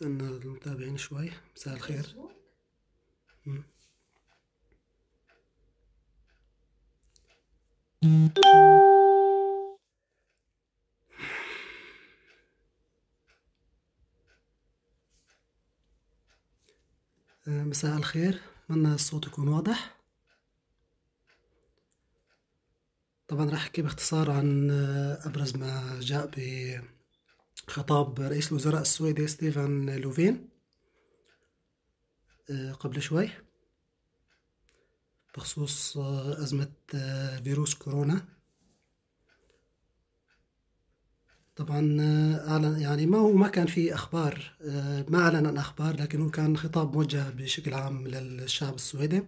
استنى المتابعين شوي مساء الخير آه، مساء الخير أتمنى الصوت يكون واضح طبعا راح أحكي باختصار عن آه، أبرز ما جاء ب خطاب رئيس الوزراء السويدي ستيفان لوفين آه، قبل شوي بخصوص آه، أزمة آه، فيروس كورونا طبعا أعلن يعني ما هو ما كان في أخبار ما أعلن عن أخبار لكن هو كان خطاب موجه بشكل عام للشعب السويدي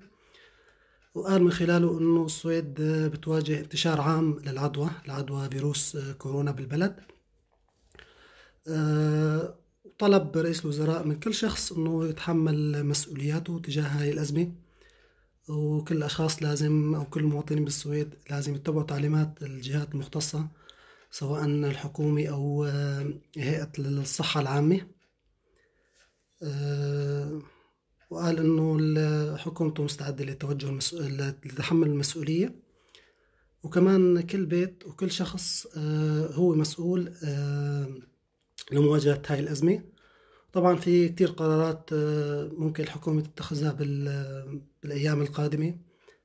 وقال من خلاله أنه السويد بتواجه انتشار عام للعدوى العدوى فيروس كورونا بالبلد آه، طلب رئيس الوزراء من كل شخص أنه يتحمل مسؤولياته تجاه هاي الأزمة وكل الأشخاص لازم أو كل المواطنين بالسويد لازم يتبعوا تعليمات الجهات المختصة سواء الحكومة أو آه، هيئة الصحة العامة آه، وقال انه حكومته مستعده لتوجه لتحمل المسؤوليه وكمان كل بيت وكل شخص هو مسؤول لمواجهة هاي الأزمة طبعا في كتير قرارات آه، ممكن الحكومة تتخذها آه، بالأيام القادمة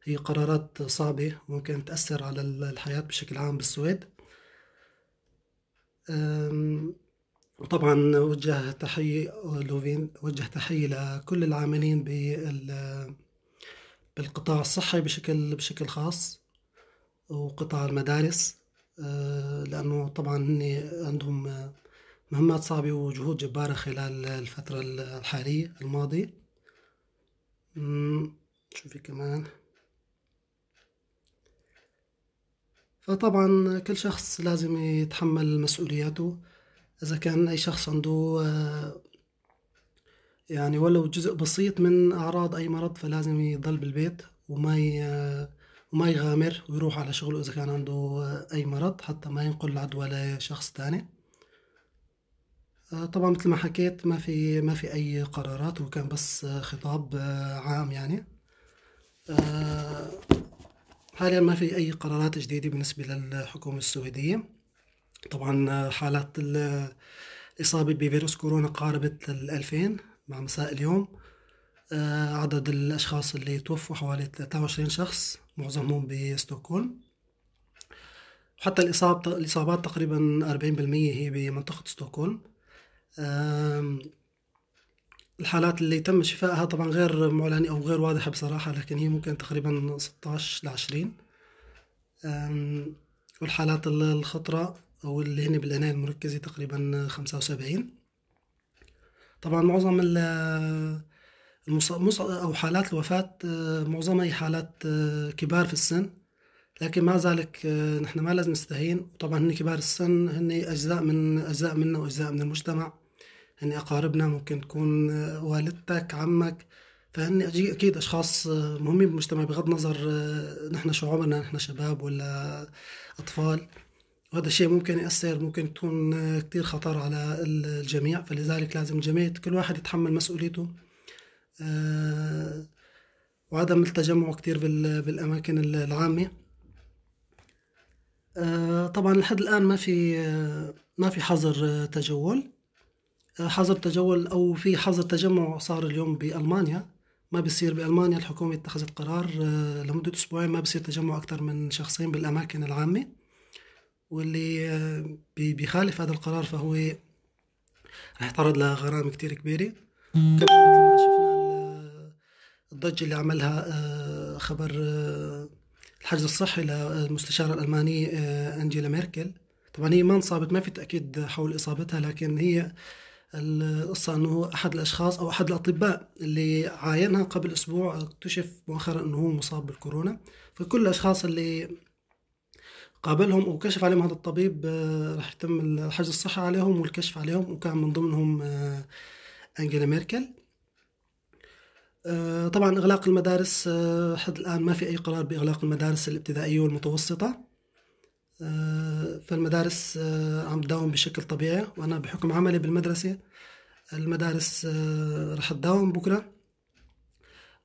هي قرارات صعبة ممكن تأثر على الحياة بشكل عام بالسويد وطبعا وجه تحية لوفين وجه تحية لكل العاملين بالقطاع الصحي بشكل بشكل خاص وقطاع المدارس آه، لأنه طبعا هن عندهم مهمات صعبة وجهود جبارة خلال الفترة الحالية الماضية شوفي كمان فطبعا كل شخص لازم يتحمل مسؤولياته إذا كان أي شخص عنده آه، يعني ولو جزء بسيط من أعراض أي مرض فلازم يضل بالبيت وما وما يغامر ويروح على شغله إذا كان عنده آه، أي مرض حتى ما ينقل العدوى لشخص تاني آه، طبعا مثل ما حكيت ما في ما في اي قرارات وكان بس آه، خطاب آه، عام يعني حاليا ما في اي قرارات جديده بالنسبه للحكومه السويديه طبعا حالات الاصابه بفيروس كورونا قاربت ال 2000 مع مساء اليوم عدد الاشخاص اللي توفوا حوالي 23 شخص معظمهم بستوكهولم حتى الإصابة الإصابات تقريبا 40% هي بمنطقة ستوكهولم الحالات اللي تم شفائها طبعا غير معلنة أو غير واضحة بصراحة لكن هي ممكن تقريبا 16 ل 20 والحالات الخطرة أو اللي هن بالعناية المركزة تقريبا 75 طبعا معظم المص... أو حالات الوفاة آه، معظمها هي حالات آه، كبار في السن لكن مع ذلك آه، نحن ما لازم نستهين وطبعا هن كبار السن هن أجزاء من أجزاء منا وأجزاء من المجتمع هن أقاربنا ممكن تكون آه، والدتك عمك فهن أكيد أشخاص آه، مهمين بالمجتمع بغض النظر آه، نحن شو عمرنا نحن شباب ولا أطفال وهذا الشيء ممكن يأثر ممكن تكون كتير خطر على الجميع فلذلك لازم الجميع كل واحد يتحمل مسؤوليته وعدم التجمع كتير بالأماكن العامة طبعا لحد الآن ما في ما في حظر تجول حظر تجول أو في حظر تجمع صار اليوم بألمانيا ما بيصير بألمانيا الحكومة اتخذت قرار آه، لمدة أسبوعين ما بيصير تجمع أكثر من شخصين بالأماكن العامة واللي آه، بيخالف هذا القرار فهو رح يتعرض لغرامة كتير كبيرة كمان مثل ما شفنا الضجة اللي عملها آه، خبر الحجز الصحي للمستشارة الألمانية أنجيلا ميركل طبعا هي ما انصابت ما في تأكيد حول إصابتها لكن هي القصة أنه أحد الأشخاص أو أحد الأطباء اللي عاينها قبل أسبوع اكتشف مؤخرا أنه هو مصاب بالكورونا فكل الأشخاص اللي قابلهم وكشف عليهم هذا الطبيب آه، راح يتم الحجز الصحة عليهم والكشف عليهم وكان من ضمنهم آه، أنجيلا ميركل آه، طبعا إغلاق المدارس حد الآن ما في أي قرار بإغلاق المدارس الابتدائية والمتوسطة فالمدارس آه، عم تداوم بشكل طبيعي وأنا بحكم عملي بالمدرسة المدارس آه، رح تداوم بكرة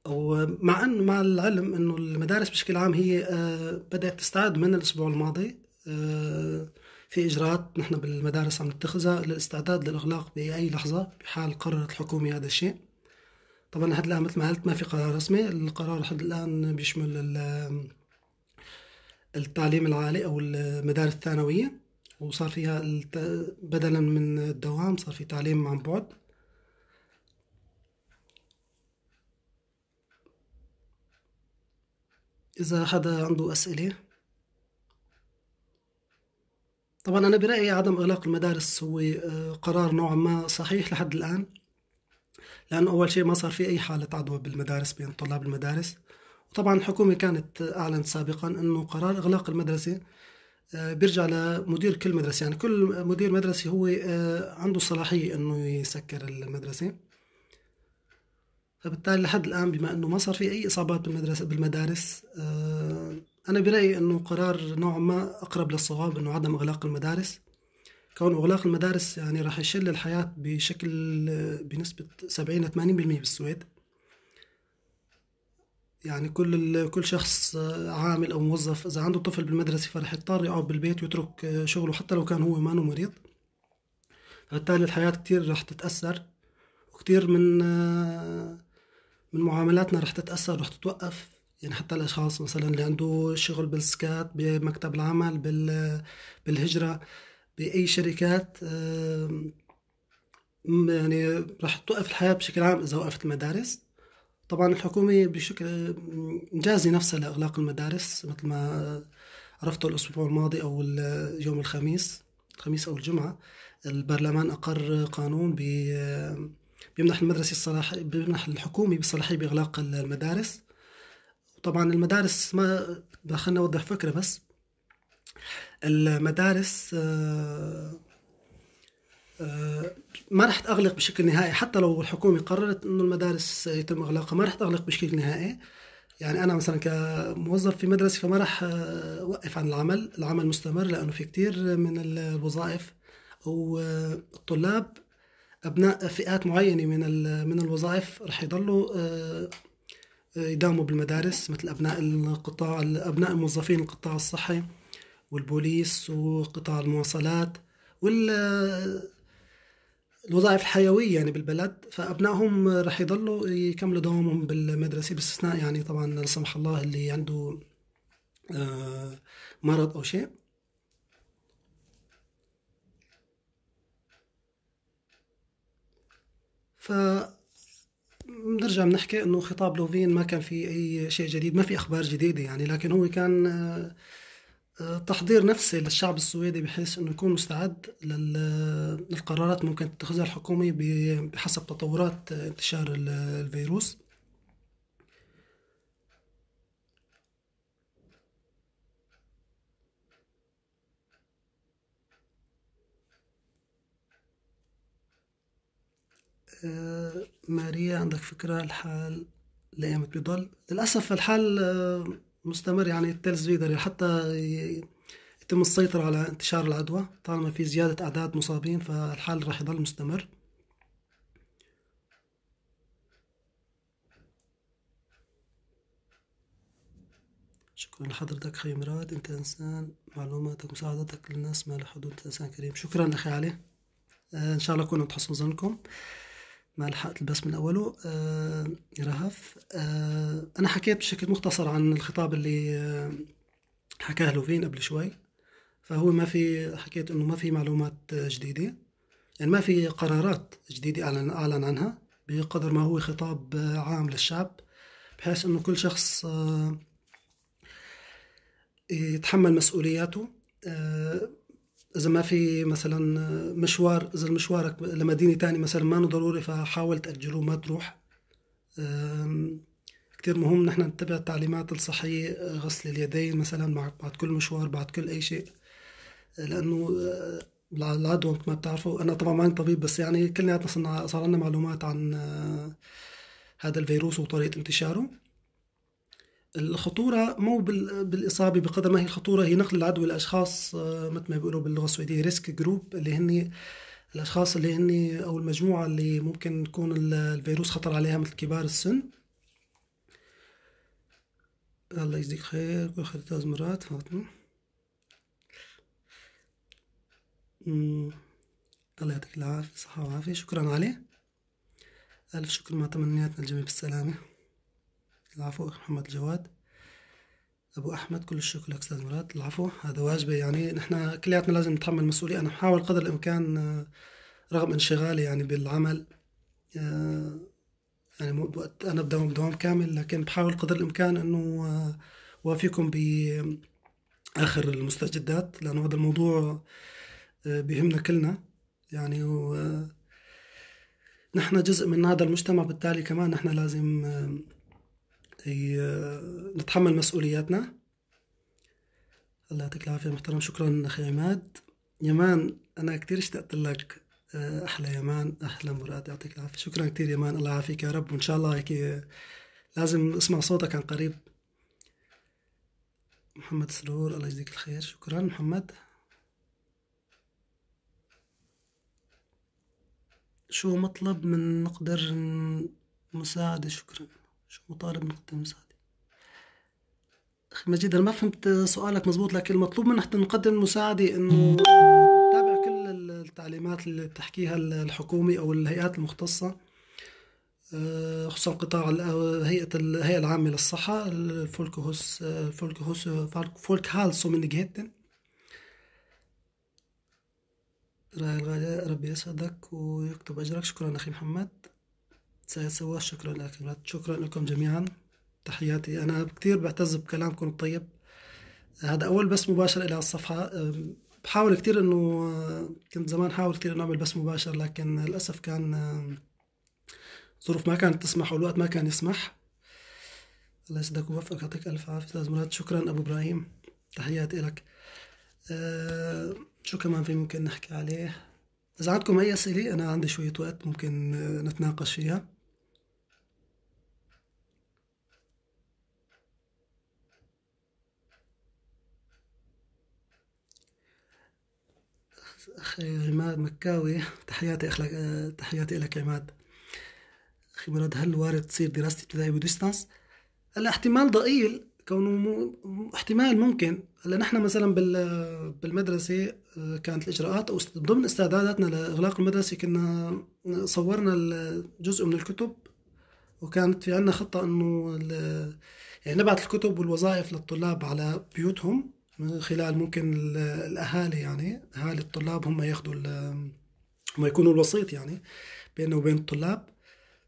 ومع انه مع العلم أنه المدارس بشكل عام هي آه، بدأت تستعد من الأسبوع الماضي في إجراءات نحن بالمدارس عم نتخذها للاستعداد للإغلاق بأي لحظة بحال قررت الحكومة هذا الشيء طبعا لحد الآن مثل ما قلت ما في قرار رسمي القرار لحد الآن بيشمل التعليم العالي أو المدارس الثانوية وصار فيها الت... بدلا من الدوام صار في تعليم عن بعد إذا حدا عنده أسئلة طبعا أنا برأيي عدم إغلاق المدارس هو آه، قرار نوعا ما صحيح لحد الآن لأنه أول شيء ما صار في أي حالة عدوى بالمدارس بين طلاب المدارس وطبعا الحكومة كانت أعلنت سابقا أنه قرار إغلاق المدرسة آه، بيرجع لمدير كل مدرسة يعني كل مدير مدرسة هو آه، عنده صلاحيه أنه يسكر المدرسة فبالتالي لحد الآن بما أنه ما صار في أي إصابات بالمدرسة بالمدارس آه، أنا برأيي أنه قرار نوعا ما أقرب للصواب أنه عدم إغلاق المدارس كون إغلاق المدارس يعني راح يشل الحياة بشكل بنسبة 70 ل 80% بالسويد يعني كل كل شخص آه، عامل او موظف اذا عنده طفل بالمدرسه فرح يضطر يقعد بالبيت ويترك آه، شغله حتى لو كان هو ما مريض فبالتالي الحياه كتير رح تتاثر وكتير من آه، من معاملاتنا رح تتاثر رح تتوقف يعني حتى الاشخاص مثلا اللي عنده شغل بالسكات بمكتب العمل بال بالهجره باي شركات يعني رح توقف الحياه بشكل عام اذا وقفت المدارس طبعا الحكومة بشكل مجازي نفسها لإغلاق المدارس مثل ما عرفتوا الأسبوع الماضي أو يوم الخميس الخميس أو الجمعة البرلمان أقر قانون بيمنح المدرسة الصلاحية بيمنح الحكومة بصلاحية بإغلاق المدارس طبعا المدارس ما خلنا أوضح فكرة بس المدارس آه، ما راح تغلق بشكل نهائي حتى لو الحكومة قررت إنه المدارس يتم إغلاقها ما راح تغلق بشكل نهائي يعني أنا مثلا كموظف في مدرسة فما راح أوقف آه، عن العمل العمل مستمر لأنه في كتير من الوظائف أو الطلاب أبناء فئات معينة من من الوظائف راح يضلوا آه، آه، يداوموا بالمدارس مثل أبناء القطاع أبناء الموظفين القطاع الصحي والبوليس وقطاع المواصلات وال الوظائف الحيويه يعني بالبلد فابنائهم رح يضلوا يكملوا دوامهم بالمدرسه باستثناء يعني طبعا لا سمح الله اللي عنده آه، مرض او شيء ف بنرجع بنحكي انه خطاب لوفين ما كان في اي شيء جديد ما في اخبار جديده يعني لكن هو كان آه، تحضير نفسي للشعب السويدي بحيث انه يكون مستعد للقرارات ممكن تتخذها الحكومة بحسب تطورات انتشار الفيروس آه، ماريا عندك فكرة الحال لأيام بيضل للأسف الحال آه، مستمر يعني التلز بيقدر يعني حتى يتم السيطرة على انتشار العدوى طالما في زيادة أعداد مصابين فالحال راح يضل مستمر شكرا لحضرتك خي مراد أنت إنسان معلوماتك ومساعدتك للناس ما لها حدود إنسان كريم شكرا أخي علي آه، إن شاء الله كنت حسن ظنكم ما لحقت البس من اوله آه رهف آه انا حكيت بشكل مختصر عن الخطاب اللي آه حكاه لوفين قبل شوي فهو ما في حكيت انه ما في معلومات جديده يعني ما في قرارات جديده اعلن اعلن عنها بقدر ما هو خطاب آه، عام للشعب بحيث انه كل شخص آه، يتحمل مسؤولياته آه، اذا ما في مثلا مشوار اذا مشوارك لمدينه تانية مثلا ما ضروري فحاول تاجله ما تروح كتير مهم نحن نتبع التعليمات الصحية آه، غسل اليدين مثلا بعد كل مشوار بعد كل أي شيء آه، لأنه العدوى آه، ما بتعرفوا أنا طبعا ما طبيب بس يعني كلنا صار لنا معلومات عن هذا الفيروس وطريقة انتشاره الخطورة مو بالإصابة بقدر ما هي الخطورة هي نقل العدوى لأشخاص آه، مثل ما بيقولوا باللغة السويدية ريسك جروب اللي هن الأشخاص اللي هن أو المجموعة اللي ممكن يكون الفيروس خطر عليها مثل كبار السن الله يجزيك خير كل خير ثلاث مرات فاطمة الله يعطيك العافية صحة وعافية شكرا عليه ألف شكر مع تمنياتنا الجميع بالسلامة العفو محمد الجواد ابو احمد كل الشكر لك استاذ مراد العفو هذا واجبي يعني نحن كلياتنا لازم نتحمل المسؤوليه انا بحاول قدر الامكان آه، رغم انشغالي يعني بالعمل آه، يعني وقت انا بدوام بدوام كامل لكن بحاول قدر الامكان انه آه، وافيكم اخر المستجدات لانه هذا الموضوع بهمنا كلنا يعني نحن جزء من هذا المجتمع بالتالي كمان نحن لازم نتحمل مسؤولياتنا الله يعطيك العافية محترم شكرا أخي عماد يمان أنا كتير اشتقت لك آه، أحلى يمان أحلى مراد يعطيك العافية شكرا كتير يمان الله يعافيك يا رب وإن شاء الله هيك لازم أسمع صوتك عن قريب محمد سرور الله يجزيك الخير شكرا محمد شو مطلب من نقدر مساعدة شكرا شو مطالب من خدام مساعدة أخي مجيد أنا ما فهمت سؤالك مزبوط لكن المطلوب منك نقدم مساعدة إنه تابع كل التعليمات اللي بتحكيها الحكومة أو الهيئات المختصة آه، خصوصا قطاع هيئة الهيئة العامة للصحة الفولكهوس الفولكهوس آه، فولكهالسومينيجيتن ربي يسعدك ويكتب أجرك شكرا أخي محمد سيد شكرا لكم شكرا لكم جميعا تحياتي أنا كثير بعتز بكلامكم الطيب هذا أول بس مباشر إلى الصفحة بحاول كثير إنه كنت زمان حاول كثير إنه أعمل بس مباشر لكن للأسف كان ظروف ما كانت تسمح والوقت ما كان يسمح الله يسعدك ويوفقك يعطيك ألف عافية أستاذ مراد شكرا أبو إبراهيم تحياتي لك شو كمان في ممكن نحكي عليه إذا عندكم أي أسئلة أنا عندي شوية وقت ممكن نتناقش فيها أخي عماد مكاوي تحياتي أخلك تحياتي لك عماد أخي مراد هل وارد تصير دراستي ابتدائي بديستانس؟ هلا احتمال ضئيل كونه مو... احتمال ممكن هلا نحن مثلا بال... بالمدرسة آه، كانت الإجراءات أو ضمن استعداداتنا لإغلاق المدرسة كنا صورنا جزء من الكتب وكانت في عندنا خطة إنه يعني نبعث الكتب والوظائف للطلاب على بيوتهم من خلال ممكن الاهالي يعني اهالي الطلاب هم ياخذوا هم يكونوا الوسيط يعني بينه وبين الطلاب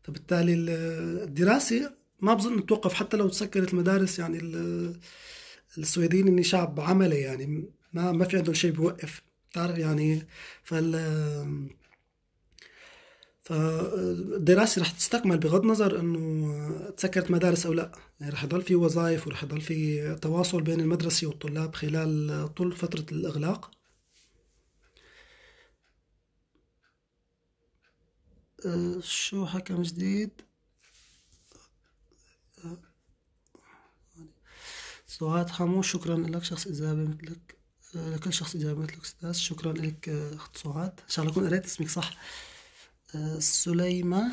فبالتالي الدراسه ما بظن توقف حتى لو تسكرت المدارس يعني السويديين اني شعب عملي يعني ما ما في عندهم شيء بيوقف تعرف يعني فال فالدراسه رح تستكمل بغض النظر انه تسكرت مدارس او لا يعني رح يضل في وظائف ورح يضل في تواصل بين المدرسه والطلاب خلال طول فتره الاغلاق شو حكم جديد سعاد حمو شكرا لك شخص إجابة مثلك لكل شخص إجابة مثلك أستاذ شكرا لك أخت سعاد إن شاء الله أكون قريت اسمك صح أه سليمه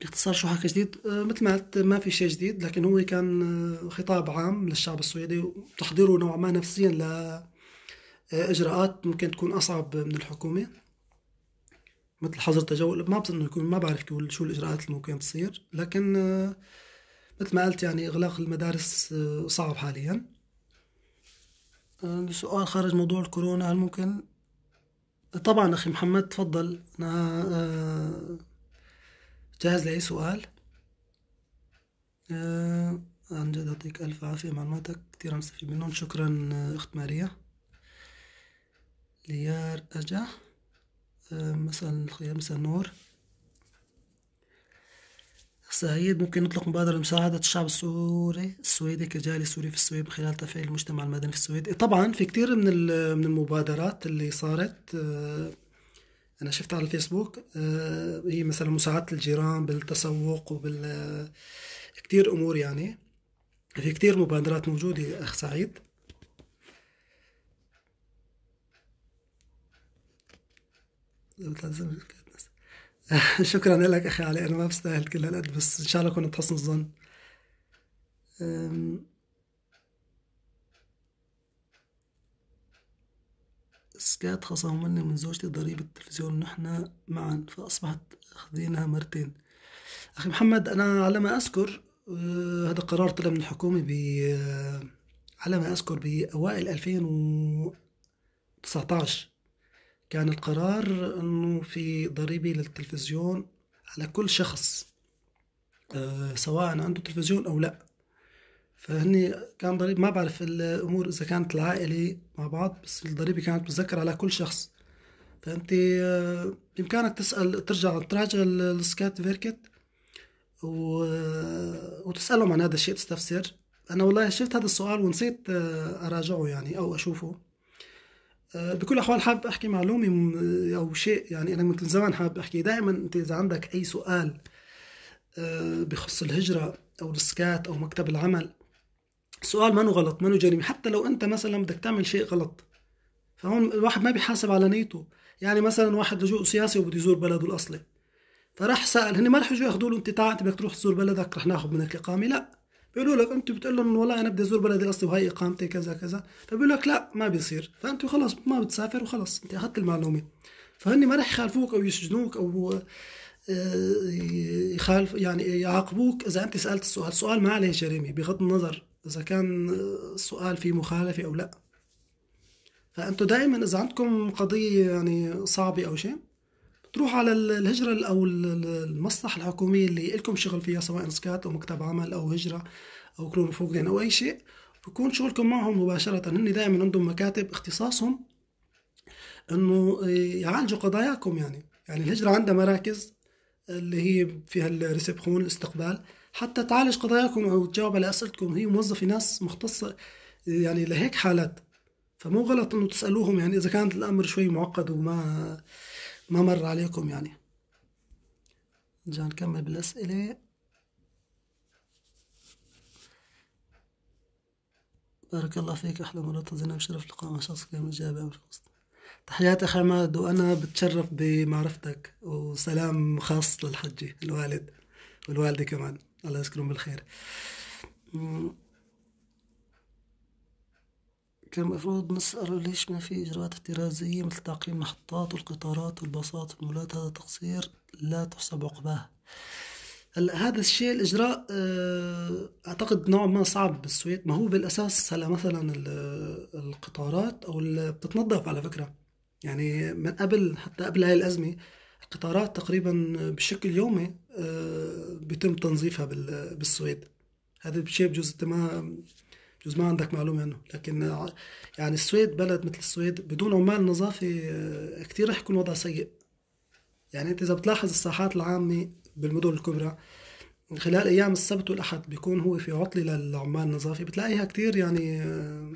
باختصار شو حكى جديد آه، مثل ما قلت ما في شيء جديد لكن هو كان آه، خطاب عام للشعب السويدي وتحضيره نوعا ما نفسيا لإجراءات آه، ممكن تكون أصعب من الحكومة مثل حظر تجول ما بظن انه يكون ما بعرف شو الاجراءات اللي ممكن تصير لكن مثل ما قلت يعني اغلاق المدارس صعب حاليا سؤال خارج موضوع الكورونا هل ممكن طبعا اخي محمد تفضل انا آه، جاهز لاي سؤال آه، عن جد يعطيك الف عافيه معلوماتك كثير عم استفيد منهم شكرا آه، اخت ماريا ليار اجا مساء الخير مساء نور سعيد ممكن نطلق مبادرة لمساعدة الشعب السوري السويدي كجالي سوري في السويد من خلال تفعيل المجتمع المدني في السويد طبعا في كتير من من المبادرات اللي صارت آه، أنا شفتها على الفيسبوك آه، هي مثلا مساعدة الجيران بالتسوق وبال آه، كتير أمور يعني في كتير مبادرات موجودة أخ سعيد لو تنزل شكرا لك اخي علي انا ما بستاهل كل هالقد بس ان شاء الله كنت حسن الظن سكات خصم مني من زوجتي ضريبة التلفزيون نحن معا فأصبحت أخذينها مرتين أخي محمد أنا على ما أذكر أه، هذا قرار طلع من الحكومة ب أه، على ما أذكر بأوائل 2019 كان القرار أنه في ضريبة للتلفزيون على كل شخص آه، سواء عنده تلفزيون أو لأ فهني كان ضريبة ما بعرف الأمور إذا كانت العائلة مع بعض بس الضريبة كانت بتذكر على كل شخص فأنت آه، بإمكانك تسأل ترجع تراجع السكات فيركت و... آه، وتسألهم عن هذا الشيء تستفسر أنا والله شفت هذا السؤال ونسيت أراجعه يعني أو أشوفه آه، بكل الاحوال حابب احكي معلومه آه، او شيء يعني انا من زمان حابب احكي دائما انت اذا عندك اي سؤال آه، بخص الهجره او السكات او مكتب العمل سؤال ما غلط ما جريمه حتى لو انت مثلا بدك تعمل شيء غلط فهون الواحد ما بيحاسب على نيته يعني مثلا واحد لجوء سياسي وبده يزور بلده الاصلي فراح سال هن ما رح يجوا ياخذوا له انت تعال انت بدك تروح تزور بلدك رح ناخذ منك اقامه لا بيقولوا لك انت بتقول لهم والله انا بدي ازور بلدي الاصلي وهي اقامتي كذا كذا فبيقول لك لا ما بيصير فانت خلص ما بتسافر وخلص انت اخذت المعلومه فهني ما راح يخالفوك او يسجنوك او آه، يخالف يعني يعاقبوك اذا انت سالت السؤال، السؤال ما عليه جريمه بغض النظر اذا كان آه، السؤال فيه مخالفه او لا. فانتم دائما اذا عندكم قضيه يعني صعبه او شيء تروح على الهجرة أو المصلحة الحكومية اللي إلكم شغل فيها سواء سكات أو مكتب عمل أو هجرة أو كلون فوقين أو أي شيء بكون شغلكم معهم مباشرة هن دائما عندهم مكاتب اختصاصهم انه آه، يعالجوا قضاياكم يعني يعني الهجرة عندها مراكز اللي هي فيها الريسبخون الاستقبال حتى تعالج قضاياكم او تجاوب على اسئلتكم هي موظفه ناس مختصه يعني لهيك حالات فمو غلط انه تسالوهم يعني اذا كانت الامر شوي معقد وما ما مر عليكم يعني نرجع نكمل بالأسئلة بارك الله فيك أحلى مرات زينب شرف لقاء مع شخص كامل مجابه تحياتي أخي عماد وأنا بتشرف بمعرفتك وسلام خاص للحجي الوالد والوالدة كمان الله يذكرهم بالخير كان المفروض نسأله ليش ما في إجراءات احترازية مثل تعقيم المحطات والقطارات والباصات والمولات هذا تقصير لا تحسب عقباه هلا هذا الشيء الإجراء آه، أعتقد نوعا ما صعب بالسويد ما هو بالأساس هلا مثلا القطارات أو بتتنظف على فكرة يعني من قبل حتى قبل هاي الأزمة القطارات تقريبا بشكل يومي آه، بيتم تنظيفها بالسويد هذا الشيء بجوز ما بجوز ما عندك معلومه عنه لكن يعني السويد بلد مثل السويد بدون عمال نظافه آه، كتير رح يكون وضع سيء يعني انت اذا بتلاحظ الساحات العامه بالمدن الكبرى خلال ايام السبت والاحد بيكون هو في عطله للعمال النظافه بتلاقيها كتير يعني آه،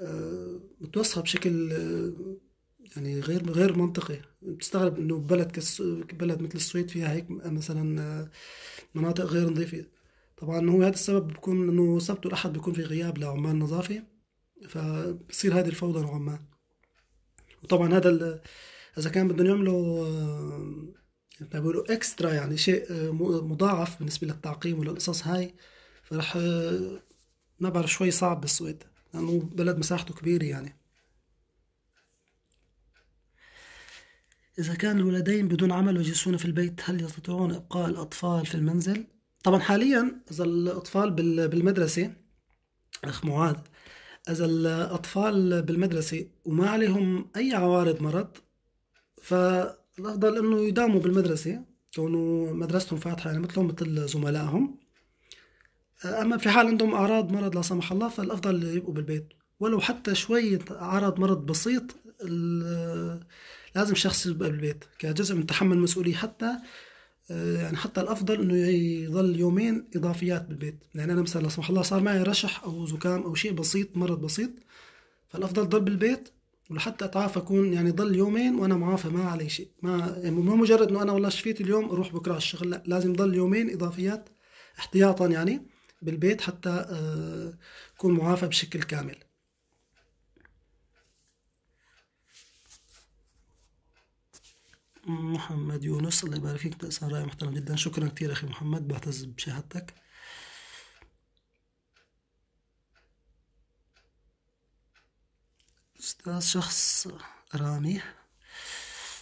آه، متوسخه بشكل يعني غير غير منطقي بتستغرب انه بلد كس بلد مثل السويد فيها هيك مثلا مناطق غير نظيفه طبعا هو هذا السبب بيكون انه سبت والاحد بيكون في غياب لعمال نظافه فبصير هذه الفوضى نوعا ما وطبعا هذا اذا كان بدهم يعملوا آه، يعني بيقولوا اكسترا يعني شيء آه، مضاعف بالنسبه للتعقيم وللقصص هاي فرح آه، ما بعرف شوي صعب بالسويد لانه بلد مساحته كبيره يعني إذا كان الولدين بدون عمل ويجلسون في البيت هل يستطيعون إبقاء الأطفال في المنزل؟ طبعا حاليا اذا الاطفال بالمدرسه اخ معاذ اذا الاطفال بالمدرسه وما عليهم اي عوارض مرض فالافضل انه يداوموا بالمدرسه كونه مدرستهم فاتحه يعني مثلهم مثل زملائهم اما في حال عندهم اعراض مرض لا سمح الله فالافضل يبقوا بالبيت ولو حتى شويه عرض مرض بسيط لازم شخص يبقى بالبيت كجزء من تحمل المسؤوليه حتى آه، يعني حتى الافضل انه يضل يومين اضافيات بالبيت يعني انا مثلا لا سمح الله صار معي رشح او زكام او شيء بسيط مرض بسيط فالافضل ضل بالبيت ولحتى اتعافى اكون يعني ضل يومين وانا معافى ما علي شيء ما يعني مجرد انه انا والله شفيت اليوم اروح بكره على الشغل لا لازم ضل يومين اضافيات احتياطا يعني بالبيت حتى آه، اكون معافى بشكل كامل محمد يونس الله يبارك فيك تأثير رائع محترم جدا شكرا كثير أخي محمد بعتز بشهادتك أستاذ شخص رامي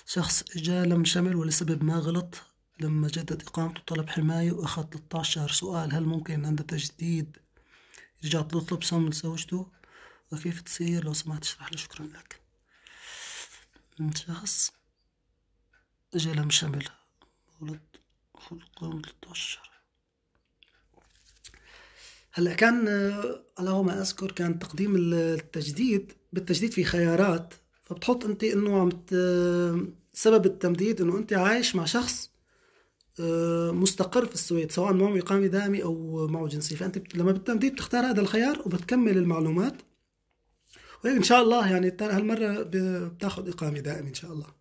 شخص إجا لم شمل ولسبب ما غلط لما جدد إقامته طلب حماية وأخذ 13 شهر سؤال هل ممكن عند تجديد يرجع تطلب سم لزوجته وكيف تصير لو سمحت اشرح لي شكرا لك شخص أجل مشملة مولد ولد يوم 13 هلا كان على ما اذكر كان تقديم التجديد بالتجديد في خيارات فبتحط انت انه عم سبب التمديد انه انت عايش مع شخص آه، مستقر في السويد سواء معه إقامة دائمة أو معه جنسية فأنت لما بالتمديد بتختار هذا الخيار وبتكمل المعلومات وان إن شاء الله يعني هالمرة بتاخذ إقامة دائمة إن شاء الله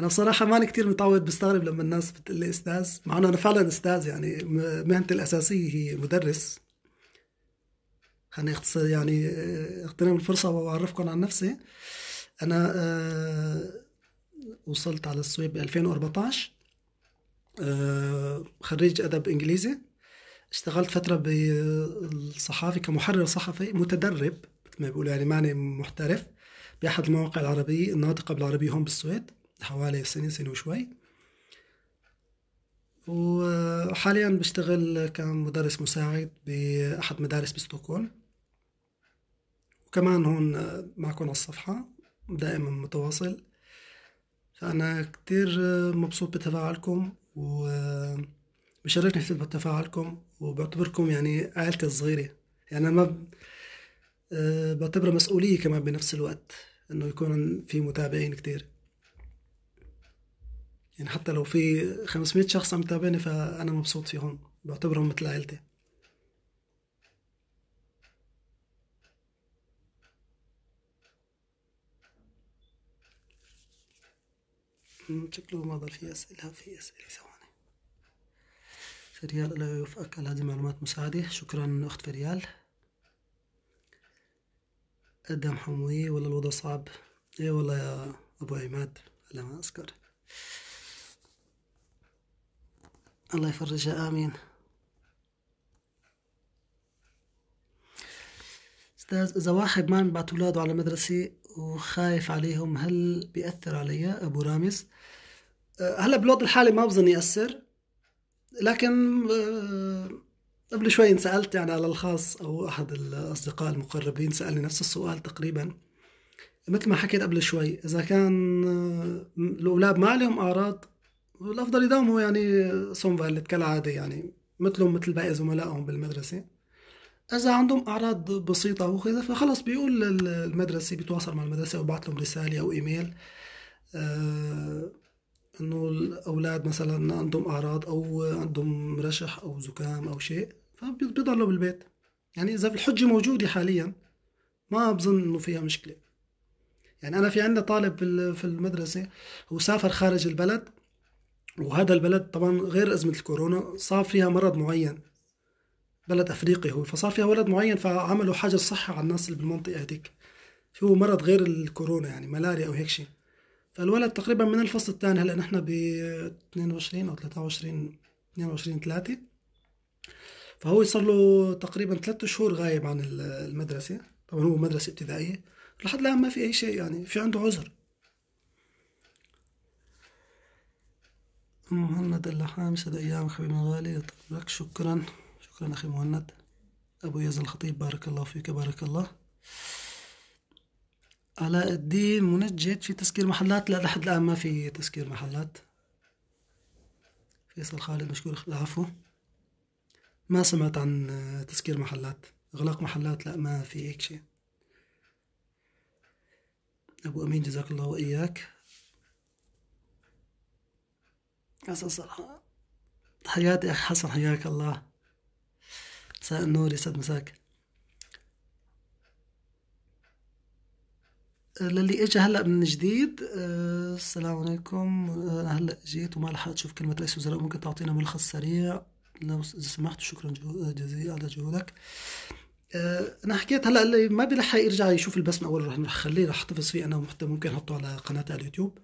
انا بصراحه ماني كثير متعود بستغرب لما الناس بتقول لي استاذ مع انه انا فعلا استاذ يعني مهنتي الاساسيه هي مدرس خليني اختصر يعني اغتنم آه، الفرصه واعرفكم عن نفسي انا أه وصلت على السويد ب 2014 أه خريج ادب انجليزي اشتغلت فتره بالصحافه كمحرر صحفي متدرب مثل ما بيقولوا يعني معني محترف باحد المواقع العربيه الناطقه بالعربيه هون بالسويد حوالي سنة سنة وشوي وحاليا بشتغل كمدرس مساعد بأحد مدارس بستوكول وكمان هون معكم على الصفحة دائما متواصل فأنا كتير مبسوط بتفاعلكم وبشرفني كتير بتفاعلكم وبعتبركم يعني عائلتي الصغيرة يعني أنا ما ب... بعتبرها مسؤولية كمان بنفس الوقت إنه يكون في متابعين كتير يعني حتى لو في 500 شخص عم يتابعني فانا مبسوط فيهم بعتبرهم مثل عائلتي شكله ما ضل في اسئله في اسئله ثواني فريال الله يوفقك على هذه المعلومات مساعدة شكرا أخت فريال قدام حموية ولا الوضع صعب ايه والله يا أبو عماد على ما أذكر الله يفرجها آمين أستاذ إذا واحد ما بعت أولاده على مدرسة وخايف عليهم هل بيأثر عليا أبو رامز؟ آه، هلا بالوضع الحالي ما بظن يأثر لكن آه، قبل شوي انسألت يعني على الخاص أو أحد الأصدقاء المقربين سألني نفس السؤال تقريبا مثل ما حكيت قبل شوي إذا كان آه، الأولاد ما عليهم أعراض والافضل يداوموا يعني سومفاليت كالعاده يعني مثلهم مثل باقي زملائهم بالمدرسه اذا عندهم اعراض بسيطه وكذا فخلص بيقول المدرسه بيتواصل مع المدرسه وبعث لهم رساله او ايميل آه انه الاولاد مثلا عندهم اعراض او عندهم رشح او زكام او شيء فبيضلوا بالبيت يعني اذا الحجه موجوده حاليا ما بظن انه فيها مشكله يعني انا في عندنا طالب في المدرسه هو سافر خارج البلد وهذا البلد طبعا غير أزمة الكورونا صار فيها مرض معين بلد أفريقي هو فصار فيها ولد معين فعملوا حجر صحي على الناس اللي بالمنطقة هذيك هو مرض غير الكورونا يعني ملاريا أو هيك شيء فالولد تقريبا من الفصل الثاني هلا نحن ب 22 أو 23 22 3 فهو صار له تقريبا ثلاثة شهور غايب عن المدرسة طبعا هو مدرسة ابتدائية لحد الآن ما في أي شيء يعني في عنده عذر مهند اللحام سد أيام حبيبنا الغالي لك شكرا شكرا أخي مهند أبو يزن الخطيب بارك الله فيك بارك الله علاء الدين منجد في تسكير محلات لا لحد الآن ما في تسكير محلات فيصل خالد مشكور العفو ما سمعت عن تسكير محلات إغلاق محلات لا ما في هيك شيء أبو أمين جزاك الله وإياك حسن قصص تحياتي أخ حسن حياك الله مساء النور يسعد مساك آه، للي اجى هلا من جديد آه، السلام عليكم آه، انا هلا جيت وما لحقت اشوف كلمه رئيس وزراء ممكن تعطينا ملخص سريع لو سمحت شكرا جزيلا على جهودك انا حكيت هلا اللي ما بيلحق يرجع يشوف البث من اول رح نخليه رح احتفظ فيه انا ومحتوى ممكن احطه على قناتي على اليوتيوب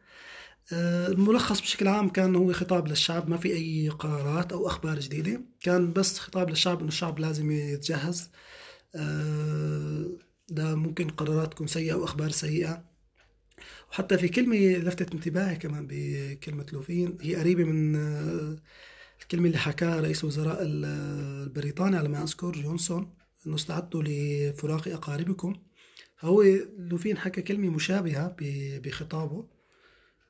آه، الملخص بشكل عام كان هو خطاب للشعب ما في أي قرارات أو أخبار جديدة كان بس خطاب للشعب أنه الشعب لازم يتجهز ده آه، ممكن قرارات تكون سيئة واخبار سيئة وحتى في كلمة لفتت انتباهي كمان بكلمة لوفين هي قريبة من آه، الكلمة اللي حكاها رئيس وزراء البريطاني على ما أذكر جونسون أنه استعدتوا لفراق أقاربكم هو لوفين حكى كلمة مشابهة بخطابه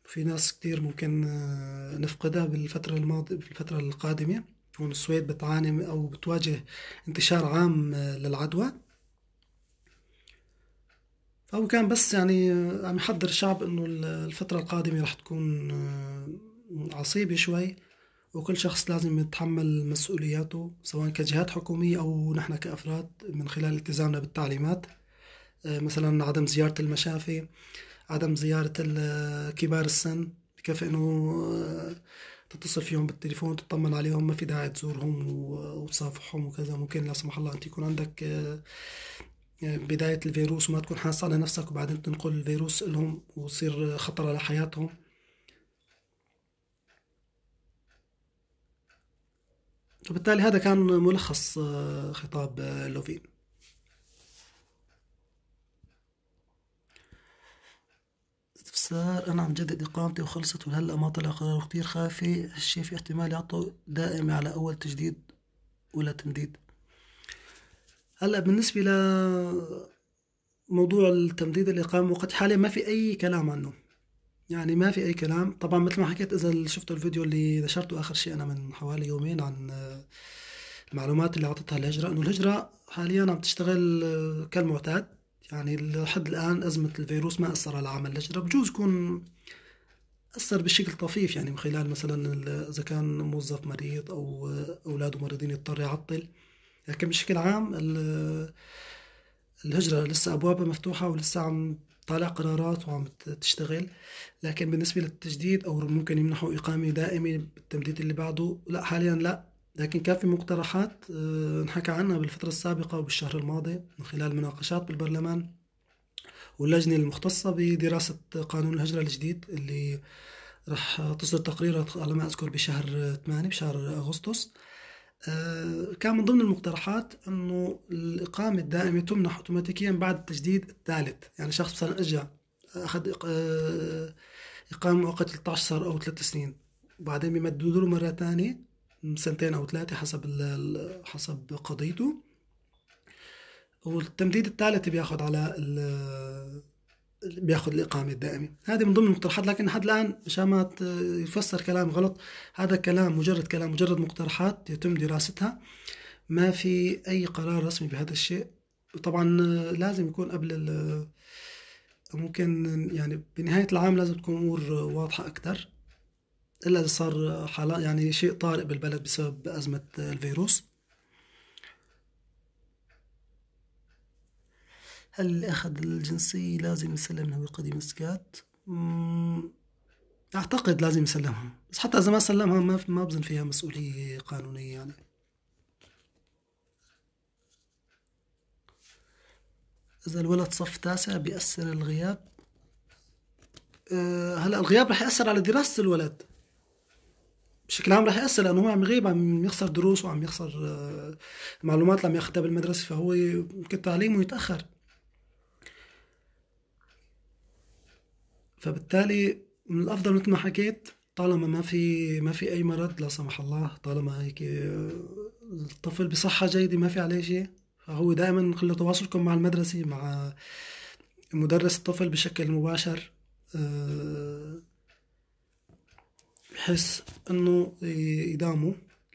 في ناس كتير ممكن آه، نفقدها بالفترة الماضية بالفترة القادمة هون السويد بتعاني أو بتواجه انتشار عام آه، للعدوى فهو كان بس يعني آه، عم يحضر الشعب انه الفترة القادمة رح تكون عصيبة شوي وكل شخص لازم يتحمل مسؤولياته سواء كجهات حكومية أو نحن كأفراد من خلال التزامنا بالتعليمات مثلا عدم زيارة المشافي عدم زيارة كبار السن بكفي انه آه، تتصل فيهم بالتليفون تطمن عليهم ما في داعي تزورهم وتصافحهم وكذا ممكن لا سمح الله انت يكون عندك آه، آه، بداية الفيروس وما تكون حاسس على نفسك وبعدين تنقل الفيروس لهم وتصير خطر على حياتهم وبالتالي هذا كان ملخص خطاب لوفين صار انا عم جدد اقامتي وخلصت وهلا ما طلع قرار كتير خافي هالشي في احتمال يعطوا دائمة على اول تجديد ولا تمديد هلا بالنسبه ل موضوع التمديد الاقامه وقت حاليا ما في اي كلام عنه يعني ما في اي كلام طبعا مثل ما حكيت اذا شفتوا الفيديو اللي نشرته اخر شيء انا من حوالي يومين عن المعلومات اللي اعطتها الهجره انه الهجره حاليا عم تشتغل كالمعتاد يعني لحد الآن أزمة الفيروس ما أثر على عمل الاجره بجوز يكون أثر بشكل طفيف يعني من خلال مثلا إذا كان موظف مريض أو أولاده مريضين يضطر يعطل لكن بشكل عام الهجرة لسه أبوابها مفتوحة ولسه عم طالع قرارات وعم تشتغل لكن بالنسبة للتجديد أو ممكن يمنحوا إقامة دائمة بالتمديد اللي بعده لا حاليا لا لكن كان في مقترحات انحكى آه، عنها بالفترة السابقة وبالشهر الماضي من خلال مناقشات بالبرلمان واللجنة المختصة بدراسة قانون الهجرة الجديد اللي رح تصدر تقريرها على ما أذكر بشهر 8 بشهر أغسطس آه، كان من ضمن المقترحات انه الاقامه الدائمه تمنح اوتوماتيكيا بعد التجديد الثالث يعني شخص مثلا أجا اخذ آه، اقامه مؤقته 13 او 3 سنين بعدين بيمددوا له مره ثانيه سنتين او ثلاثه حسب حسب قضيته والتمديد الثالث بياخذ على بياخذ الإقامة الدائمة هذه من ضمن المقترحات لكن لحد الآن مشان ما يفسر كلام غلط هذا كلام مجرد كلام مجرد مقترحات يتم دراستها ما في أي قرار رسمي بهذا الشيء وطبعا لازم يكون قبل ممكن يعني بنهاية العام لازم تكون أمور واضحة أكثر الا اذا صار حالة يعني شيء طارئ بالبلد بسبب ازمه الفيروس هل اللي اخذ الجنسي لازم يسلم هو قديم الزكاه اعتقد لازم يسلمها بس حتى اذا ما سلمها ما ما بظن فيها مسؤوليه قانونيه يعني اذا الولد صف تاسع بيأثر الغياب أه هلا الغياب رح يأثر على دراسة الولد بشكل عام راح ياثر لانه هو عم يغيب عم يخسر دروس وعم يخسر آه، معلومات اللي عم ياخذها بالمدرسه فهو يمكن تعليمه يتاخر فبالتالي من الافضل مثل ما حكيت طالما ما في ما في اي مرض لا سمح الله طالما هيك آه، الطفل بصحه جيده ما في عليه شيء فهو دائما خلوا تواصلكم مع المدرسه مع مدرس الطفل بشكل مباشر أه بحيث انه إيه، يداموا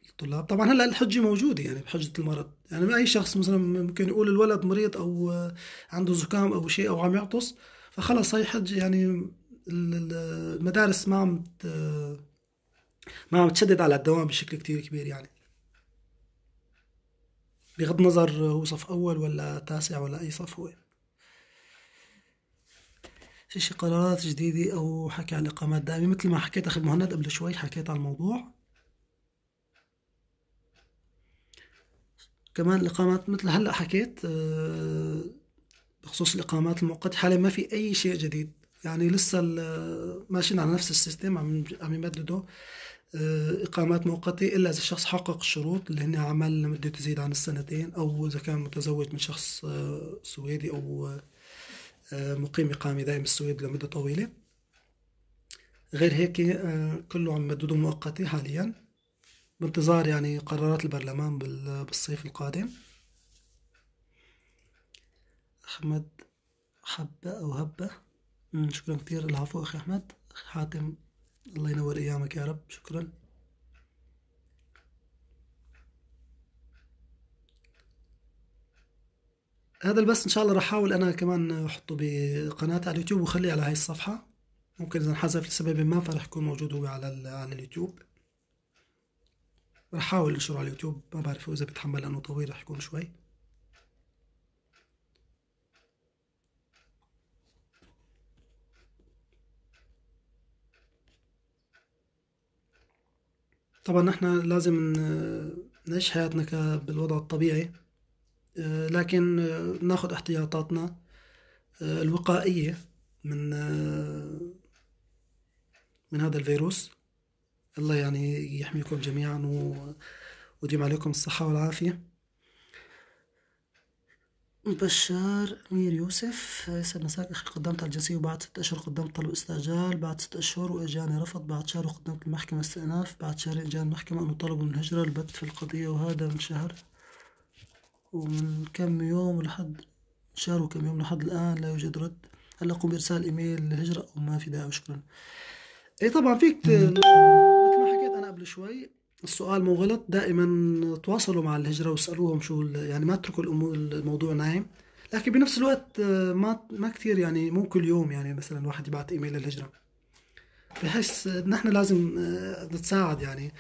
الطلاب طبعا هلا الحجه موجوده يعني بحجه المرض يعني اي شخص مثلا ممكن يقول الولد مريض او آه، عنده زكام او شيء او عم يعطس فخلص هي حجه يعني المدارس ما عم ما عم تشدد على الدوام بشكل كتير كبير يعني بغض النظر هو صف اول ولا تاسع ولا اي صف هو في شي قرارات جديدة أو حكي عن إقامات دائمة مثل ما حكيت أخي مهند قبل شوي حكيت عن الموضوع كمان الإقامات مثل هلأ حكيت آه، بخصوص الإقامات المؤقتة حاليا ما في أي شيء جديد يعني لسه آه، ماشيين على نفس السيستم عم عم يمددوا آه، إقامات مؤقتة إلا إذا الشخص حقق الشروط اللي هن عمل لمدة تزيد عن السنتين أو إذا كان متزوج من شخص سويدي أو مقيم إقامة دائم السويد لمدة طويلة غير هيك آه، كله عم يمددوا مؤقتة حاليا بانتظار يعني قرارات البرلمان بالصيف القادم أحمد حبة أو هبة شكرا كثير العفو أخي أحمد حاتم الله ينور أيامك يا رب شكرا هذا البث ان شاء الله راح احاول انا كمان احطه بقناتي على اليوتيوب واخليه على هاي الصفحه ممكن اذا انحذف لسبب ما فرح يكون موجود هو على على اليوتيوب راح احاول انشره على اليوتيوب ما بعرف اذا بتحمل لانه طويل راح يكون شوي طبعا نحن لازم نعيش حياتنا بالوضع الطبيعي آه، لكن آه، ناخذ احتياطاتنا آه، الوقائية من من هذا الفيروس الله يعني يحميكم جميعا ويديم عليكم الصحة والعافية بشار أمير يوسف يسعد مساك أخي قدمت على الجنسية وبعد ست أشهر قدمت طلب استعجال بعد ست أشهر وإجاني رفض بعد شهر وقدمت المحكمة استئناف بعد شهرين إجاني المحكمة أنه طلبوا من الهجرة البت في القضية وهذا من شهر ومن كم يوم لحد شهر وكم يوم لحد الآن لا يوجد رد هل أقوم بإرسال إيميل للهجرة أو ما في داعي وشكرا اي طبعا فيك مثل ما حكيت أنا قبل شوي السؤال مو غلط دائما تواصلوا مع الهجرة واسألوهم شو يعني ما اتركوا الموضوع نايم لكن بنفس الوقت آه، ما ما كثير يعني مو كل يوم يعني مثلا واحد يبعث ايميل للهجره بحس نحن لازم آه، نتساعد يعني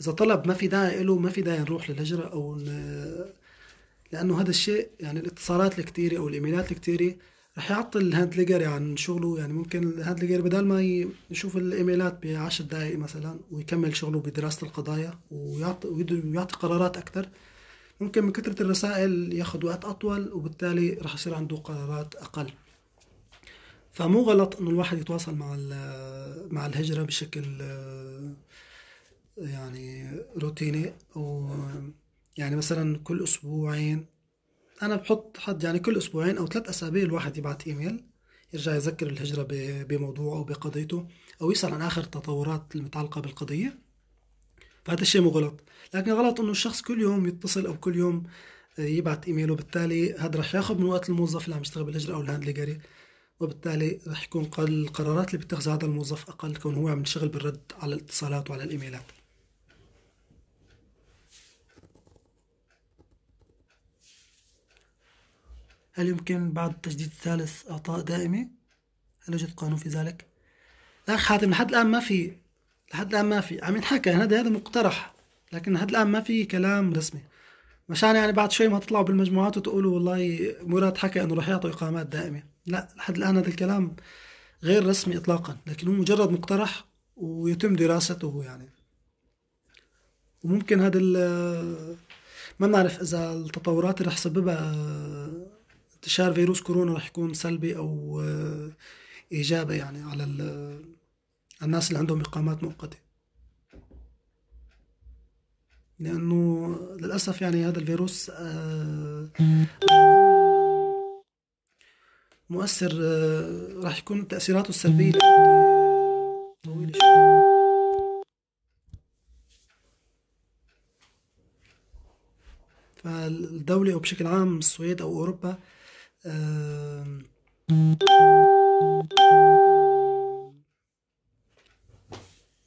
اذا طلب ما في داعي له ما في داعي نروح للهجره او لانه هذا الشيء يعني الاتصالات الكثيره او الايميلات الكثيره رح يعطل الهاند ليجر عن يعني شغله يعني ممكن الهاند ليجر بدل ما يشوف الايميلات بعشر دقائق مثلا ويكمل شغله بدراسه القضايا ويعطي ويعطي قرارات اكثر ممكن من كثره الرسائل ياخذ وقت اطول وبالتالي رح يصير عنده قرارات اقل فمو غلط انه الواحد يتواصل مع مع الهجره بشكل آه، يعني روتيني او يعني مثلا كل اسبوعين انا بحط حد يعني كل اسبوعين او ثلاث اسابيع الواحد يبعت ايميل يرجع يذكر الهجرة بموضوعه أو بقضيته أو يسأل عن آخر التطورات المتعلقة بالقضية فهذا الشيء مو غلط لكن غلط أنه الشخص كل يوم يتصل أو كل يوم آه، يبعت ايميل وبالتالي هذا رح ياخذ من وقت الموظف اللي عم يشتغل بالهجرة أو الهاند ليجري وبالتالي رح يكون القرارات اللي بيتخذها هذا الموظف أقل كون هو عم ينشغل بالرد على الاتصالات وعلى الإيميلات هل يمكن بعد التجديد الثالث إعطاء دائمي؟ هل يوجد قانون في ذلك؟ الأخ حاتم لحد الآن ما في لحد الآن ما في عم ينحكى هذا هذا مقترح لكن لحد الآن ما في كلام رسمي مشان يعني بعد شوي ما تطلعوا بالمجموعات وتقولوا والله مراد حكى انه راح يعطوا اقامات دائمه لا لحد الان هذا الكلام غير رسمي اطلاقا لكن هو مجرد مقترح ويتم دراسته يعني وممكن هذا ما بنعرف اذا التطورات اللي رح تسببها انتشار فيروس كورونا رح يكون سلبي او آه، ايجابي يعني على الناس اللي عندهم اقامات مؤقته لانه للاسف يعني هذا الفيروس آه، مؤثر آه، راح يكون تاثيراته السلبيه طويله فالدولة أو بشكل عام السويد أو أوروبا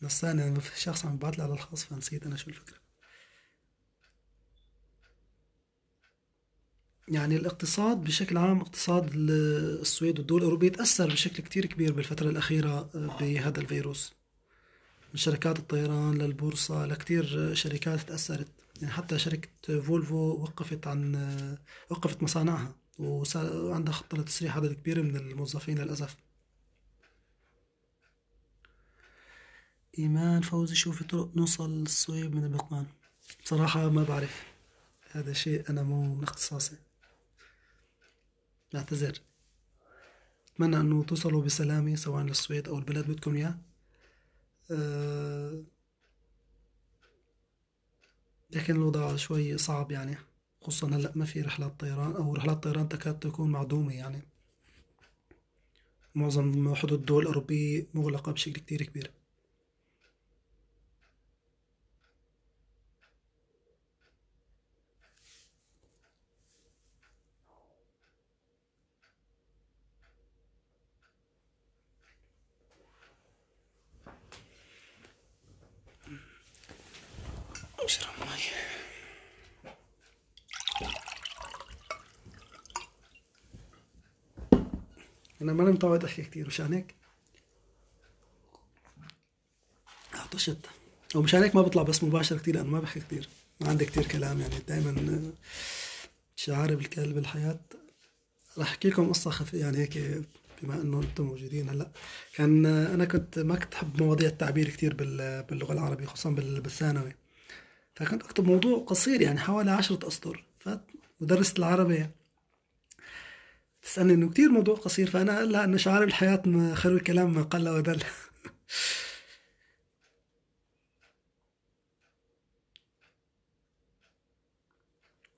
نص ثانية شخص عم بعت لي على الخاص فنسيت أنا شو الفكرة يعني الاقتصاد بشكل عام اقتصاد السويد والدول الأوروبية تأثر بشكل كتير كبير بالفترة الأخيرة بهذا الفيروس من شركات الطيران للبورصة لكتير شركات تأثرت يعني حتى شركة فولفو وقفت عن وقفت مصانعها وعندها خطة لتسريح عدد كبير من الموظفين للأسف إيمان فوزي شو في طرق نوصل للصويب من البقمان بصراحة ما بعرف هذا شيء أنا مو من اختصاصي بعتذر أتمنى أنه توصلوا بسلامة سواء للسويد أو البلد بدكم إياه أه، لكن الوضع شوي صعب يعني خصوصا هلا ما في رحلات طيران او رحلات طيران تكاد تكون معدومه يعني معظم حدود الدول الاوروبيه مغلقه بشكل كتير كبير انا ماني متعود احكي كثير مشان هيك عطشت ومشان هيك ما بطلع بس مباشر كثير لانه ما بحكي كثير ما عندي كثير كلام يعني دائما شعاري بالكلب بالحياة رح احكي لكم قصة خفيفة يعني هيك بما انه انتم موجودين هلا كان انا كنت ما كنت احب مواضيع التعبير كثير باللغة العربية خصوصا بالثانوي فكنت اكتب موضوع قصير يعني حوالي عشرة اسطر فمدرسة العربي تسألني إنه كتير موضوع قصير فأنا هلا لها إنه شعار الحياة خير الكلام ما قل ودل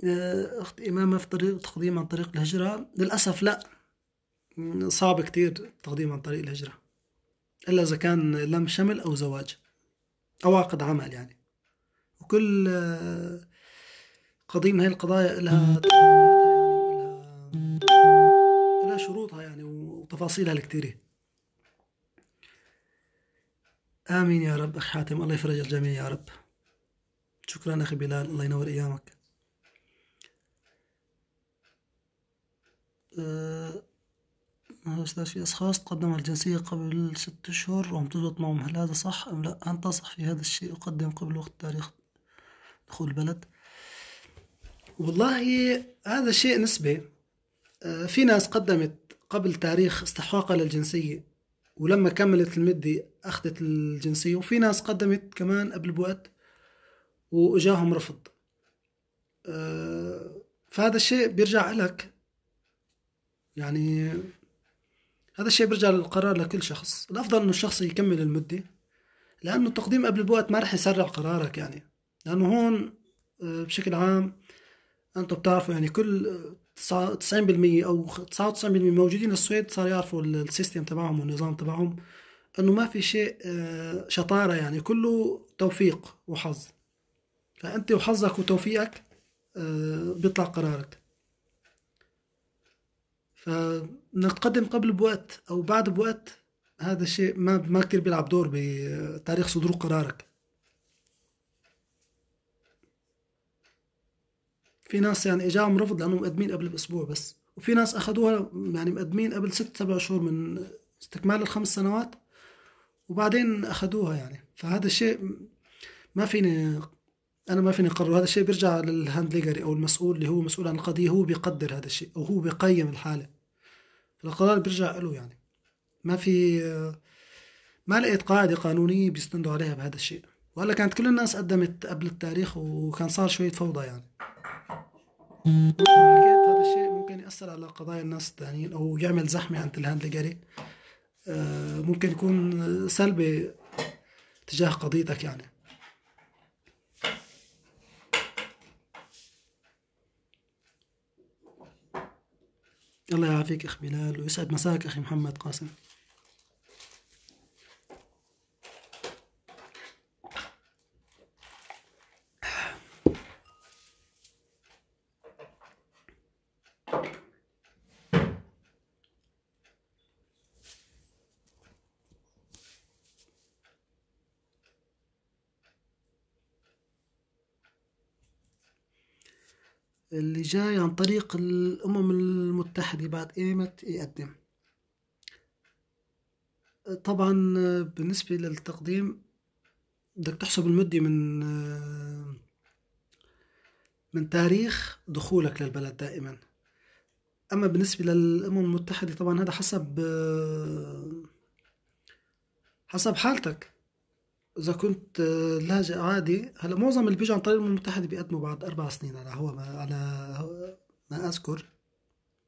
أخت إمامة في طريق تقديم عن طريق الهجرة للأسف لا صعب كتير تقديم عن طريق الهجرة إلا إذا كان لم شمل أو زواج أو عقد عمل يعني وكل قضية من هاي القضايا لها شروطها يعني وتفاصيلها الكثيرة آمين يا رب أخي حاتم الله يفرج الجميع يا رب شكرا أخي بلال الله ينور أيامك أه هؤلاء في أشخاص تقدم الجنسية قبل ست أشهر وهم تجلط معهم هل هذا صح أم لا هل تصح في هذا الشيء أقدم قبل وقت تاريخ دخول البلد والله هذا شيء نسبي في ناس قدمت قبل تاريخ استحقاقها للجنسية ولما كملت المدة أخذت الجنسية وفي ناس قدمت كمان قبل بوقت وإجاهم رفض آه، فهذا الشيء بيرجع لك يعني هذا الشيء بيرجع للقرار لكل شخص الأفضل أنه الشخص يكمل المدة لأنه التقديم قبل بوقت ما رح يسرع قرارك يعني لأنه هون آه، بشكل عام أنتم بتعرفوا يعني كل 90% او 99% موجودين السويد صار يعرفوا السيستم تبعهم والنظام تبعهم انه ما في شيء آه، شطاره يعني كله توفيق وحظ فانت وحظك وتوفيقك آه، بيطلع قرارك فانك تقدم قبل بوقت او بعد بوقت هذا الشيء ما ما كثير بيلعب دور بتاريخ صدور قرارك في ناس يعني اجاهم رفض لانهم مقدمين قبل باسبوع بس وفي ناس اخذوها يعني مقدمين قبل ست سبع شهور من استكمال الخمس سنوات وبعدين اخذوها يعني فهذا الشيء ما فيني انا ما فيني اقرر هذا الشيء بيرجع للهاند ليجري او المسؤول اللي هو مسؤول عن القضيه هو بيقدر هذا الشيء او هو بيقيم الحاله القرار بيرجع له يعني ما في ما لقيت قاعده قانونيه بيستندوا عليها بهذا الشيء وهلا كانت كل الناس قدمت قبل التاريخ وكان صار شويه فوضى يعني هذا الشيء ممكن يأثر على قضايا الناس الثانيين أو يعمل زحمة عند الهاند آه، ممكن يكون سلبي تجاه قضيتك يعني الله يعافيك اخ بلال ويسعد مساك اخي محمد قاسم اللي جاي عن طريق الأمم المتحدة بعد إيمت يقدم طبعا بالنسبة للتقديم بدك تحسب المدة من من تاريخ دخولك للبلد دائما أما بالنسبة للأمم المتحدة طبعا هذا حسب حسب حالتك اذا كنت آه، لاجئ عادي هلا معظم اللي بيجوا عن طريق الامم المتحده بيقدموا بعد اربع سنين على هو ما على ما اذكر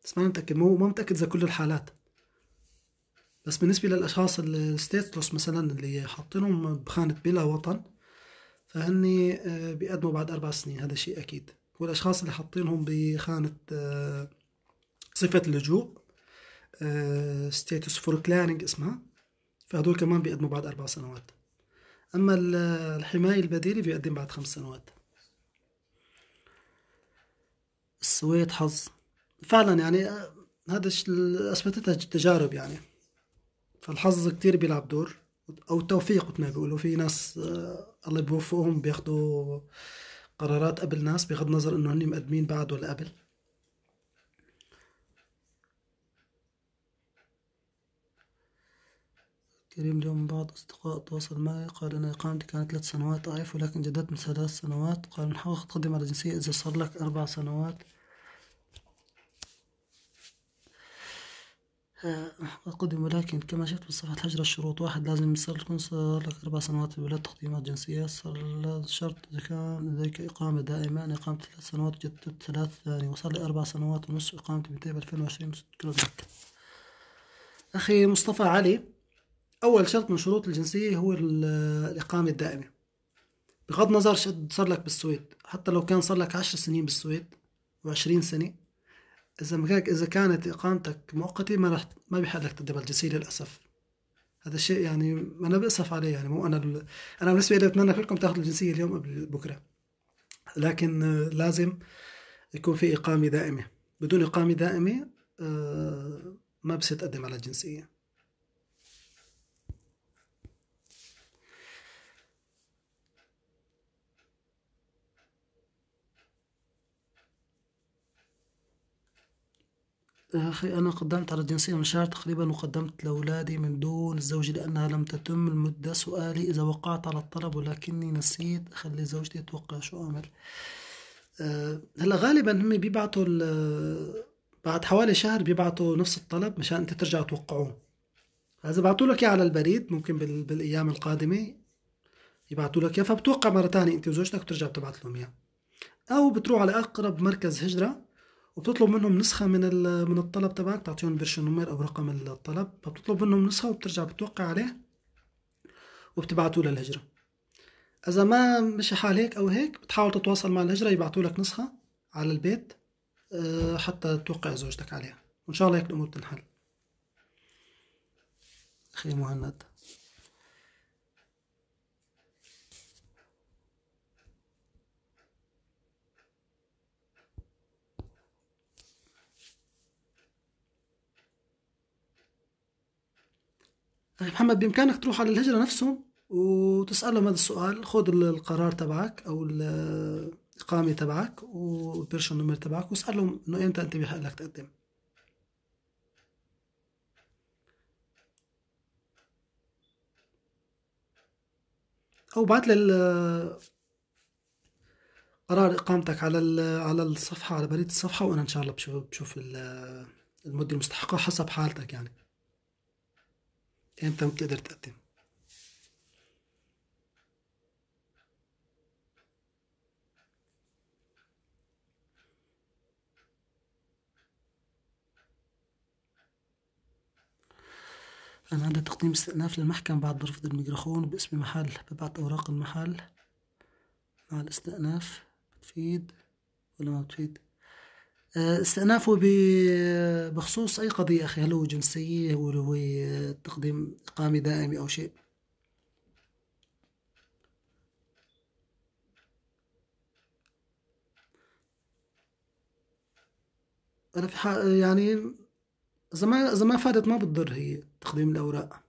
بس ما متاكد مو ما متاكد اذا كل الحالات بس بالنسبه للاشخاص الستيتلوس مثلا اللي حاطينهم بخانه بلا وطن فهني آه، بيقدموا بعد اربع سنين هذا شيء اكيد والاشخاص اللي حاطينهم بخانه آه، صفه اللجوء ستيتوس فور كلاننج اسمها فهدول كمان بيقدموا بعد اربع سنوات أما الحماية البديلة بيقدم بعد خمس سنوات السويد حظ فعلا يعني آه، هذا أثبتتها التجارب يعني فالحظ كتير بيلعب دور أو التوفيق مثل ما بيقولوا في ناس آه، الله بيوفقهم بياخدوا قرارات قبل ناس بغض النظر إنه هن مقدمين بعد ولا قبل كريم اليوم بعض أصدقاء تواصل معي قال أن إقامتي كانت ثلاث سنوات آيف ولكن جددت من ثلاث سنوات قال نحاول تقدم على جنسية إذا صار لك أربع سنوات آه، أقدم ولكن كما شفت بصفحة الهجرة الشروط واحد لازم يصير تكون صار لك أربع سنوات في البلاد تقديمات جنسية صار شرط إذا كان لديك إقامة دائمة أنا إقامة ثلاث سنوات جددت ثلاث ثاني وصار لي أربع سنوات ونص إقامتي تيب ألفين وعشرين أخي مصطفى علي أول شرط من شروط الجنسية هو الإقامة الدائمة بغض النظر شو صار لك بالسويد حتى لو كان صار لك عشر سنين بالسويد وعشرين سنة إذا مكانك إذا كانت إقامتك مؤقتة ما رح ما بحق لك تقدم الجنسية للأسف هذا الشيء يعني أنا بأسف عليه يعني مو أنا ال... أنا بالنسبة لي بتمنى كلكم تاخذوا الجنسية اليوم قبل بكرة لكن آه، لازم يكون في إقامة دائمة بدون إقامة دائمة آه، ما بصير تقدم على الجنسية يا آه، أخي أنا قدمت على الجنسية من شهر تقريبا وقدمت لأولادي من دون الزوجة لأنها لم تتم المدة سؤالي إذا وقعت على الطلب ولكني نسيت أخلي زوجتي توقع شو أعمل أه هلا غالبا هم بيبعتوا بعد حوالي شهر بيبعتوا نفس الطلب مشان أنت ترجع توقعوه إذا بعتوا لك على البريد ممكن بالأيام القادمة يبعتوا لك إياه فبتوقع مرة ثانية أنت وزوجتك بترجع بتبعت لهم إياه أو بتروح على أقرب مركز هجرة وبتطلب منهم نسخه من من الطلب تبعك تعطيهم البرشن نمر او رقم الطلب فبتطلب منهم نسخه وبترجع بتوقع عليه وبتبعتوه للهجره اذا ما مشي حال هيك او هيك بتحاول تتواصل مع الهجره يبعتوا لك نسخه على البيت آه، حتى توقع زوجتك عليها وان شاء الله هيك الامور بتنحل اخي مهند محمد بامكانك تروح على الهجره نفسهم وتسالهم هذا السؤال خذ القرار تبعك او الاقامه تبعك والبيرشن نمبر تبعك واسالهم انه امتى انت بحق لك تقدم او بعت لل قرار اقامتك على على الصفحه على بريد الصفحه وانا ان شاء الله بشوف بشوف المده المستحقه حسب حالتك يعني ما بتقدر تقدم أنا عندي تقديم استئناف للمحكمة بعد رفض الميكروفون باسم محل ببعت أوراق المحل مع الاستئناف بتفيد ولا ما بتفيد استئنافه بخصوص اي قضيه اخي هل هو جنسيه ولا هو تقديم اقامه دائمي او شيء انا في حال يعني اذا ما اذا ما فادت ما بتضر هي تقديم الاوراق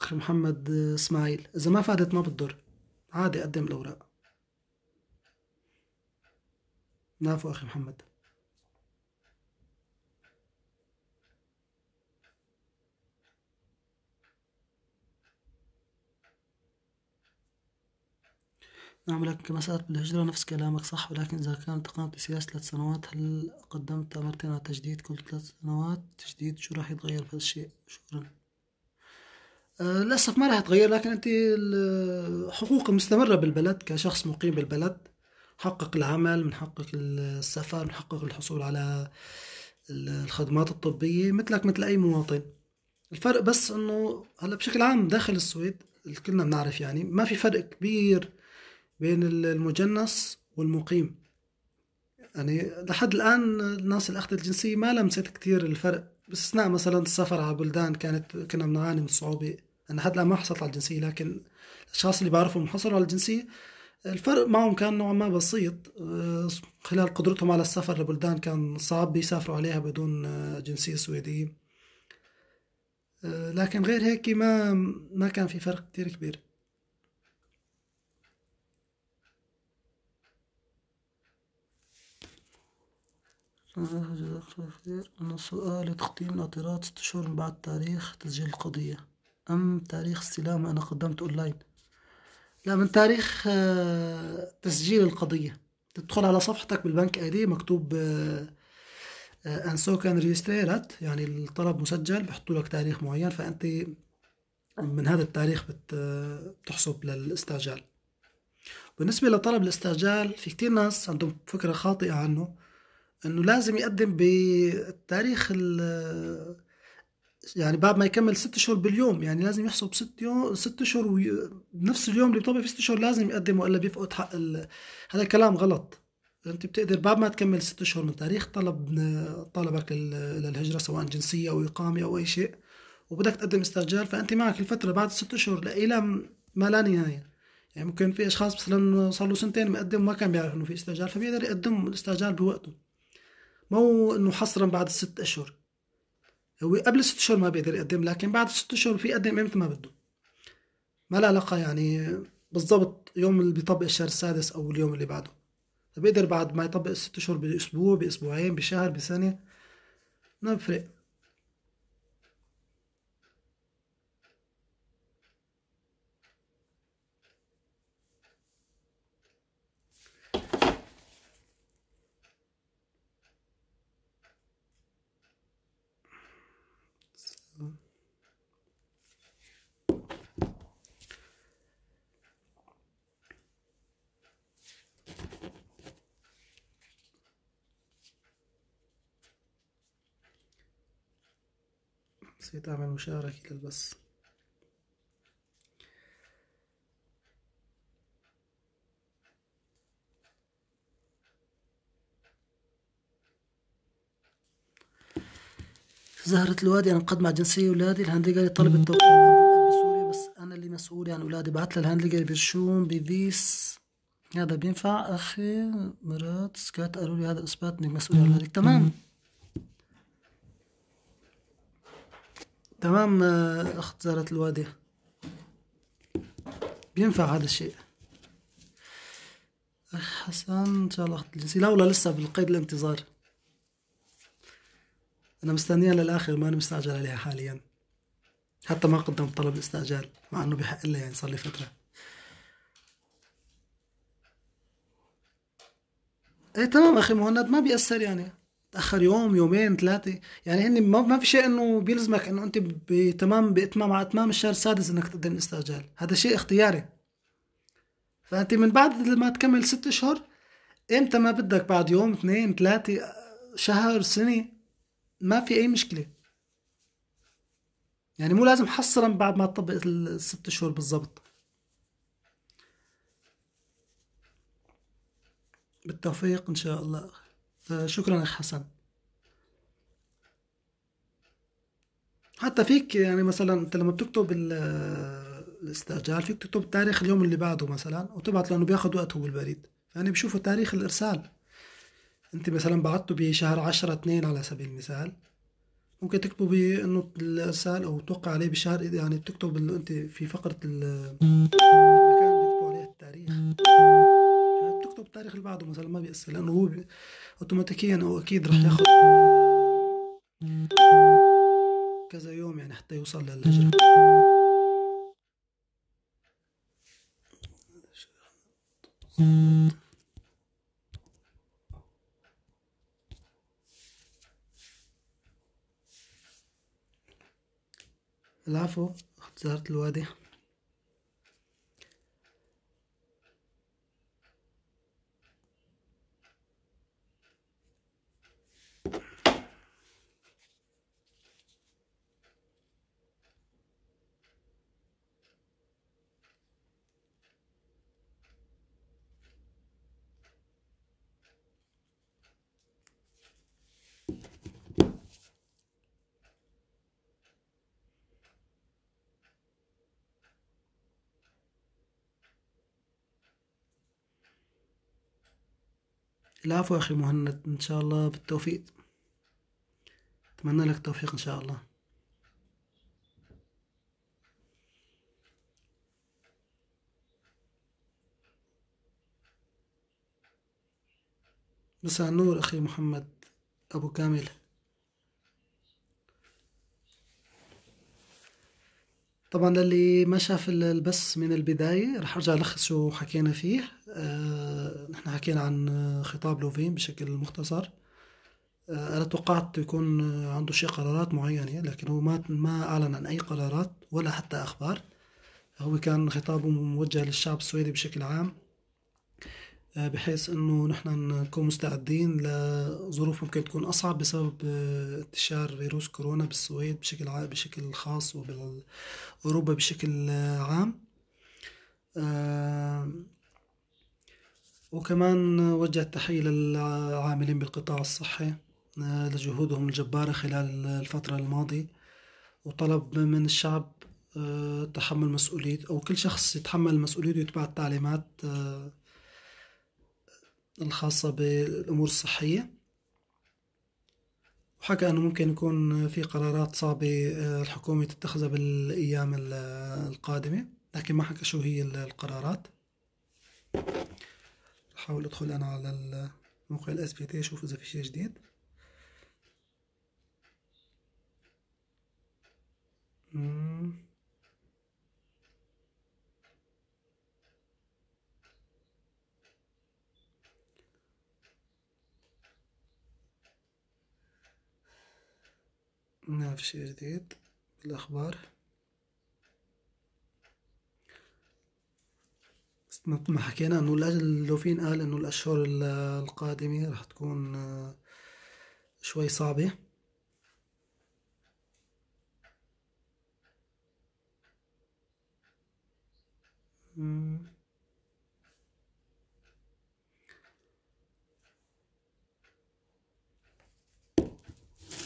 اخي محمد اسماعيل اذا ما فادت ما بتضر عادي اقدم الاوراق نافو أخي محمد نعم لكن كما سألت بالهجرة نفس كلامك صح ولكن إذا كانت تقامة بسياسة ثلاث سنوات هل قدمت مرتين على تجديد كل ثلاث سنوات تجديد شو راح يتغير في الشيء شكرا أه، للأسف ما راح يتغير لكن أنت حقوقك مستمرة بالبلد كشخص مقيم بالبلد نحقق العمل بنحقق السفر بنحقق الحصول على الخدمات الطبية مثلك مثل أي مواطن الفرق بس انه هلا بشكل عام داخل السويد كلنا بنعرف يعني ما في فرق كبير بين المجنس والمقيم يعني لحد الان الناس اللي اخذت الجنسيه ما لمست كثير الفرق باستثناء مثلا السفر على بلدان كانت كنا بنعاني من صعوبه انا يعني لحد الان ما حصلت على الجنسيه لكن الاشخاص اللي بعرفهم حصلوا على الجنسيه الفرق معهم كان نوعا ما بسيط آه، خلال قدرتهم على السفر لبلدان كان صعب يسافروا عليها بدون آه، جنسية سويدية آه، لكن غير هيك ما ما كان في فرق كتير كبير جزاك الله خير أنا سؤال تقديم الاعتراض ست شهور من بعد تاريخ تسجيل القضية أم تاريخ استلامها أنا قدمت أونلاين لا من تاريخ آه، تسجيل القضية تدخل على صفحتك بالبنك ايدي مكتوب ان سو كان ريجستريرات يعني الطلب مسجل بحطوا لك تاريخ معين فانت من هذا التاريخ آه، بتحسب للاستعجال بالنسبة لطلب الاستعجال في كتير ناس عندهم فكرة خاطئة عنه انه لازم يقدم بالتاريخ يعني بعد ما يكمل ست اشهر باليوم يعني لازم يحسب ست يوم ست اشهر بنفس اليوم اللي بيطبق فيه ست اشهر لازم يقدم والا بيفقد حق ال... هذا الكلام غلط انت بتقدر بعد ما تكمل ست اشهر من تاريخ طلب طلبك للهجره سواء جنسيه او اقامه او اي شيء وبدك تقدم استرجال فانت معك الفتره بعد ست اشهر الى ما لا نهايه يعني ممكن في اشخاص مثلا صار له سنتين مقدم ما كان بيعرف انه في استرجال فبيقدر يقدم الاسترجال بوقته مو انه حصرا بعد الست اشهر هو قبل ست اشهر ما بيقدر يقدم لكن بعد ست اشهر في يقدم امتى ما بده ما له علاقه يعني بالضبط يوم اللي بيطبق الشهر السادس او اليوم اللي بعده بيقدر بعد ما يطبق الست اشهر باسبوع باسبوعين بشهر بسنه ما بفرق بسيط أعمل مشاركة للبث زهرة الوادي أنا مقدمة جنسية أولادي الهندلة طلب التوقيع بسوريا بس أنا اللي مسؤول عن أولادي بعت لها الهندلة برشوم بفيس هذا بينفع أخي مرات سكات قالوا لي هذا إثبات إنك مسؤول عن أولادك تمام تمام آه، اخت زهرة الوادي بينفع هذا الشيء اخ حسن ان شاء الله اخت الجنسية لا ولا لسه بالقيد الانتظار انا مستنيها للاخر ما انا مستعجل عليها حاليا حتى ما قدمت طلب الاستعجال مع انه بحق لي يعني صار لي فتره ايه تمام اخي مهند ما بيأثر يعني تاخر يوم يومين ثلاثه يعني هن ما في شيء انه بيلزمك انه انت بتمام باتمام على اتمام الشهر السادس انك تقدم الاستعجال هذا شيء اختياري فانت من بعد ما تكمل ست اشهر امتى ما بدك بعد يوم اثنين ثلاثه شهر سنه ما في اي مشكله يعني مو لازم حصرا بعد ما تطبق الست اشهر بالضبط بالتوفيق ان شاء الله شكرا اخ حسن حتى فيك يعني مثلا انت لما بتكتب الاستئجار فيك تكتب تاريخ اليوم اللي بعده مثلا وتبعت لانه بياخد وقت هو البريد يعني بشوفوا تاريخ الارسال انت مثلا بعته بشهر عشرة اثنين على سبيل المثال ممكن تكتبه بانه الارسال او توقع عليه بشهر يعني تكتب انت في فقره حياته بالتاريخ اللي بعده مثلا ما بيأثر لأنه هو أوتوماتيكيا هو أكيد رح ياخذ كذا يوم يعني حتى يوصل للهجرة العفو اخت الوادي العفو أخي مهند إن شاء الله بالتوفيق أتمنى لك التوفيق إن شاء الله مساء النور أخي محمد أبو كامل طبعا للي ما شاف البث من البداية رح أرجع ألخص شو حكينا فيه آه، حكينا عن خطاب لوفين بشكل مختصر آه، أنا توقعت يكون عنده شيء قرارات معينة لكن هو ما ما أعلن عن أي قرارات ولا حتى أخبار هو كان خطابه موجه للشعب السويدي بشكل عام آه، بحيث انه نحن نكون مستعدين لظروف ممكن تكون اصعب بسبب آه، انتشار فيروس كورونا بالسويد بشكل عام بشكل خاص وبالاوروبا بشكل آه، عام وكمان وجه التحية للعاملين بالقطاع الصحي لجهودهم الجبارة خلال الفترة الماضية وطلب من الشعب تحمل مسؤولية أو كل شخص يتحمل مسؤوليته ويتبع التعليمات الخاصة بالأمور الصحية وحكى أنه ممكن يكون في قرارات صعبة آه، الحكومة تتخذها بالأيام القادمة لكن ما حكى شو هي القرارات أحاول أدخل أنا على موقع الاس بي تي أشوف إذا في شيء جديد مم. ما في شيء جديد بالأخبار ما حكينا انه لوفين قال انه الاشهر القادمة رح تكون آه، شوي صعبة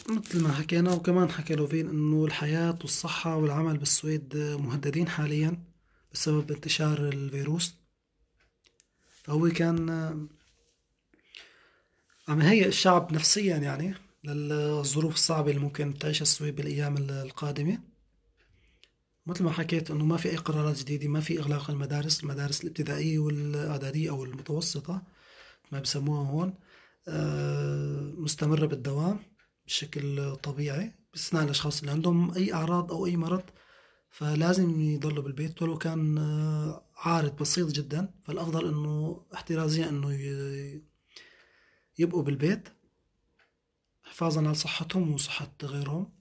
مثل ما حكينا وكمان حكى لوفين انه الحياة والصحة والعمل بالسويد مهددين حاليا بسبب انتشار الفيروس فهو كان عم يهيئ الشعب نفسيا يعني للظروف الصعبة اللي ممكن تعيشها السويد بالأيام القادمة مثل ما حكيت انه ما في اي قرارات جديدة ما في اغلاق المدارس المدارس الابتدائية والاعدادية او المتوسطة ما بسموها هون آه، مستمرة بالدوام بشكل طبيعي باستثناء الأشخاص اللي عندهم أي أعراض أو أي مرض فلازم يضلوا بالبيت ولو كان آه، عارض بسيط جدا فالأفضل أنه احترازيا أنه يبقوا بالبيت حفاظا على صحتهم وصحة غيرهم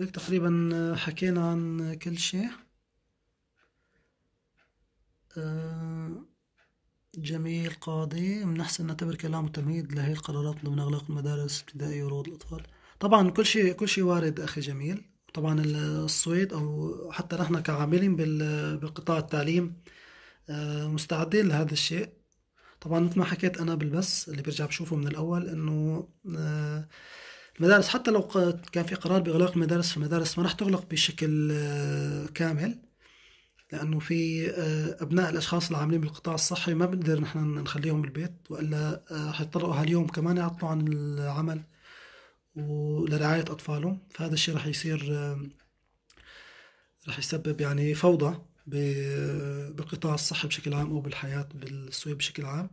هيك تقريبا آه، حكينا عن كل شيء آه، جميل قاضي من أحسن نعتبر كلامه تمهيد لهي القرارات ضمن أغلاق المدارس الابتدائية وروض الأطفال طبعا كل شيء كل شيء وارد أخي جميل طبعا السويد أو حتى نحن كعاملين بالقطاع التعليم آه، مستعدين لهذا الشيء طبعا مثل ما حكيت أنا بالبث اللي برجع بشوفه من الأول إنه آه، المدارس حتى لو كان في قرار بإغلاق المدارس فالمدارس ما راح تغلق بشكل كامل لانه في آه، ابناء الاشخاص اللي عاملين بالقطاع الصحي ما بنقدر نحن نخليهم بالبيت والا آه، حيضطروا اهاليهم كمان يعطلوا عن العمل ولرعايه اطفالهم فهذا الشيء رح يصير آه، رح يسبب يعني فوضى بالقطاع الصحي بشكل عام او بالحياه بالسويد بشكل عام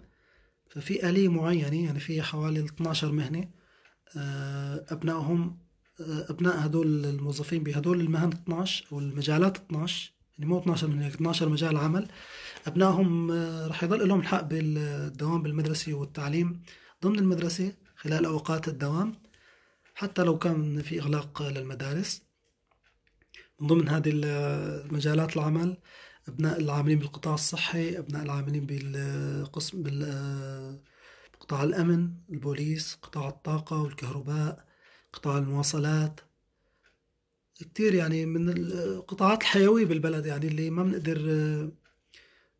ففي آلية معينة يعني في حوالي 12 مهنة أبنائهم أبناء هدول الموظفين بهدول المهن 12 أو المجالات 12 يعني مو 12 من 12 مجال عمل أبنائهم آه، رح يظل لهم الحق بالدوام بالمدرسة والتعليم ضمن المدرسة خلال أوقات الدوام حتى لو كان في إغلاق للمدارس من ضمن هذه آه، مجالات العمل أبناء العاملين بالقطاع الصحي أبناء العاملين بالقسم آه، قطاع الأمن البوليس قطاع الطاقة والكهرباء قطاع المواصلات كتير يعني من القطاعات الحيوية بالبلد يعني اللي ما بنقدر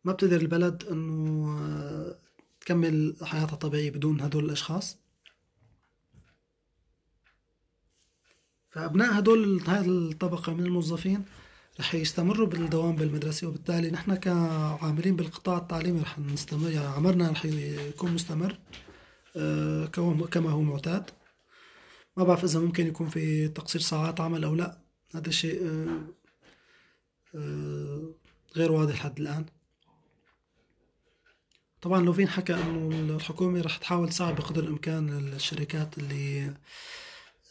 ما بتقدر البلد انه آه، تكمل حياتها الطبيعية بدون هدول الاشخاص فابناء هدول هذه الطبقة من الموظفين رح يستمروا بالدوام بالمدرسة وبالتالي نحن كعاملين بالقطاع التعليمي رح نستمر يعني عمرنا رح يكون مستمر آه، كما هو معتاد ما بعرف إذا ممكن يكون في تقصير ساعات عمل أو لا هذا شيء آه، آه، غير واضح لحد الآن طبعا لوفين حكى انه الحكومه رح تحاول تساعد بقدر الامكان الشركات اللي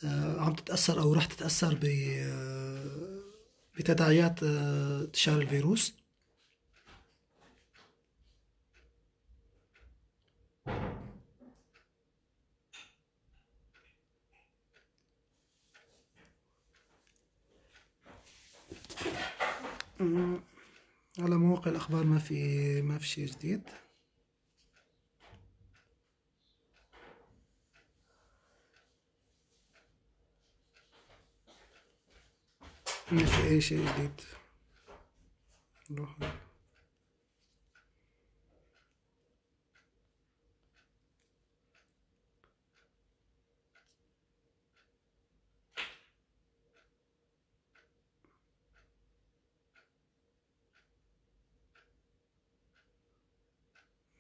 آه، عم تتاثر او رح تتاثر ب بتداعيات انتشار الفيروس على مواقع الأخبار ما في ما في شيء جديد ما في أي شيء جديد نروح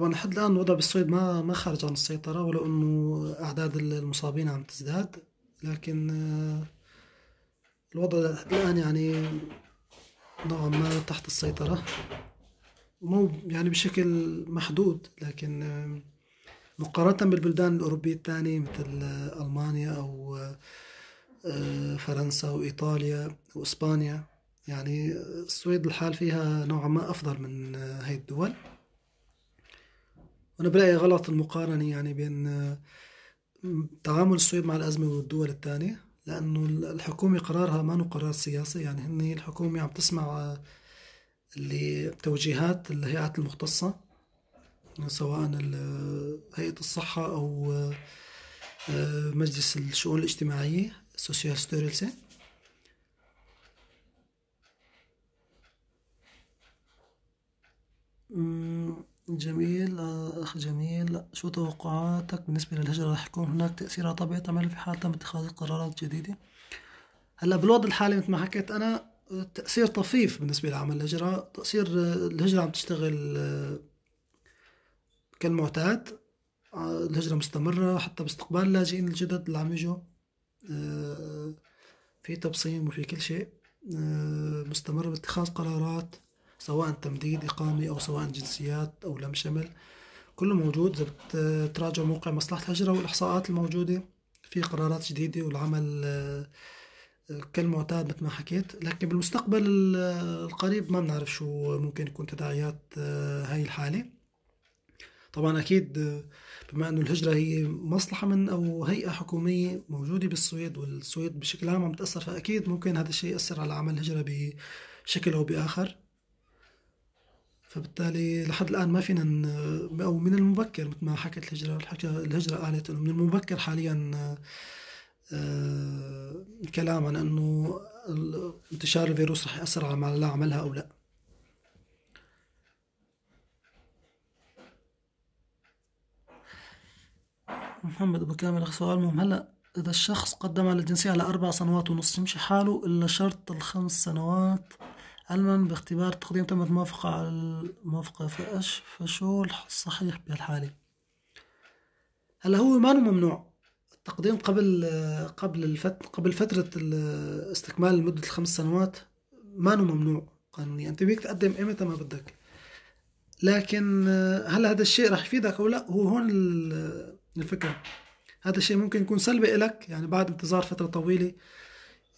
طبعا لحد الان الوضع بالسويد ما ما خرج عن السيطره ولو انه اعداد المصابين عم تزداد لكن آه، الوضع الان يعني نوعا ما تحت السيطره مو يعني بشكل محدود لكن آه، مقارنة بالبلدان الأوروبية الثانية مثل آه، ألمانيا أو فرنسا وإيطاليا وإسبانيا يعني السويد الحال فيها نوعا ما أفضل من هاي الدول أنا برايي غلط المقارنه يعني بين آه، تعامل السويد مع الازمه والدول الثانيه لانه الحكومه قرارها ما قرار سياسي يعني هن الحكومه عم تسمع آه، اللي توجيهات الهيئات المختصه سواء آه، هيئه الصحه او مجلس الشؤون الاجتماعيه سوسيال ستوريلسي مم. جميل أخ جميل شو توقعاتك بالنسبة للهجرة رح يكون هناك تأثير على طبيعة عمل في حال تم اتخاذ قرارات جديدة هلا بالوضع الحالي مثل ما حكيت أنا تأثير طفيف بالنسبة لعمل الهجرة تأثير الهجرة عم تشتغل كالمعتاد الهجرة مستمرة حتى باستقبال اللاجئين الجدد اللي عم يجوا آه، في تبصيم وفي كل شيء آه، مستمر باتخاذ قرارات سواء تمديد إقامة أو سواء جنسيات أو لم شمل كله موجود إذا بتراجع موقع مصلحة الهجرة والإحصاءات الموجودة في قرارات جديدة والعمل آه، كالمعتاد مثل ما حكيت لكن بالمستقبل آه، القريب ما بنعرف شو ممكن يكون تداعيات آه، هاي الحالة طبعا أكيد بما أنه الهجرة هي مصلحة من أو هيئة حكومية موجودة بالسويد والسويد بشكل عام عم تأثر فأكيد ممكن هذا الشيء يأثر على عمل الهجرة بشكل أو بآخر فبالتالي لحد الان ما فينا او من المبكر مثل ما حكت الهجره الحكى الهجره قالت انه من المبكر حاليا آه، الكلام عن انه انتشار الفيروس رح ياثر على ما لا عملها او لا محمد ابو كامل سؤال مهم هلا اذا الشخص قدم على الجنسيه على اربع سنوات ونص يمشي حاله الا شرط الخمس سنوات علما باختبار تقديم تمت موافقة على الموافقة فشو الصحيح بهالحالة هلا هو ما ممنوع التقديم قبل قبل الفت قبل فترة استكمال لمدة الخمس سنوات ما ممنوع قانونيا انت بيك تقدم امتى ما بدك لكن هل هذا الشيء رح يفيدك او لا هو هون الفكرة هذا الشيء ممكن يكون سلبي لك يعني بعد انتظار فترة طويلة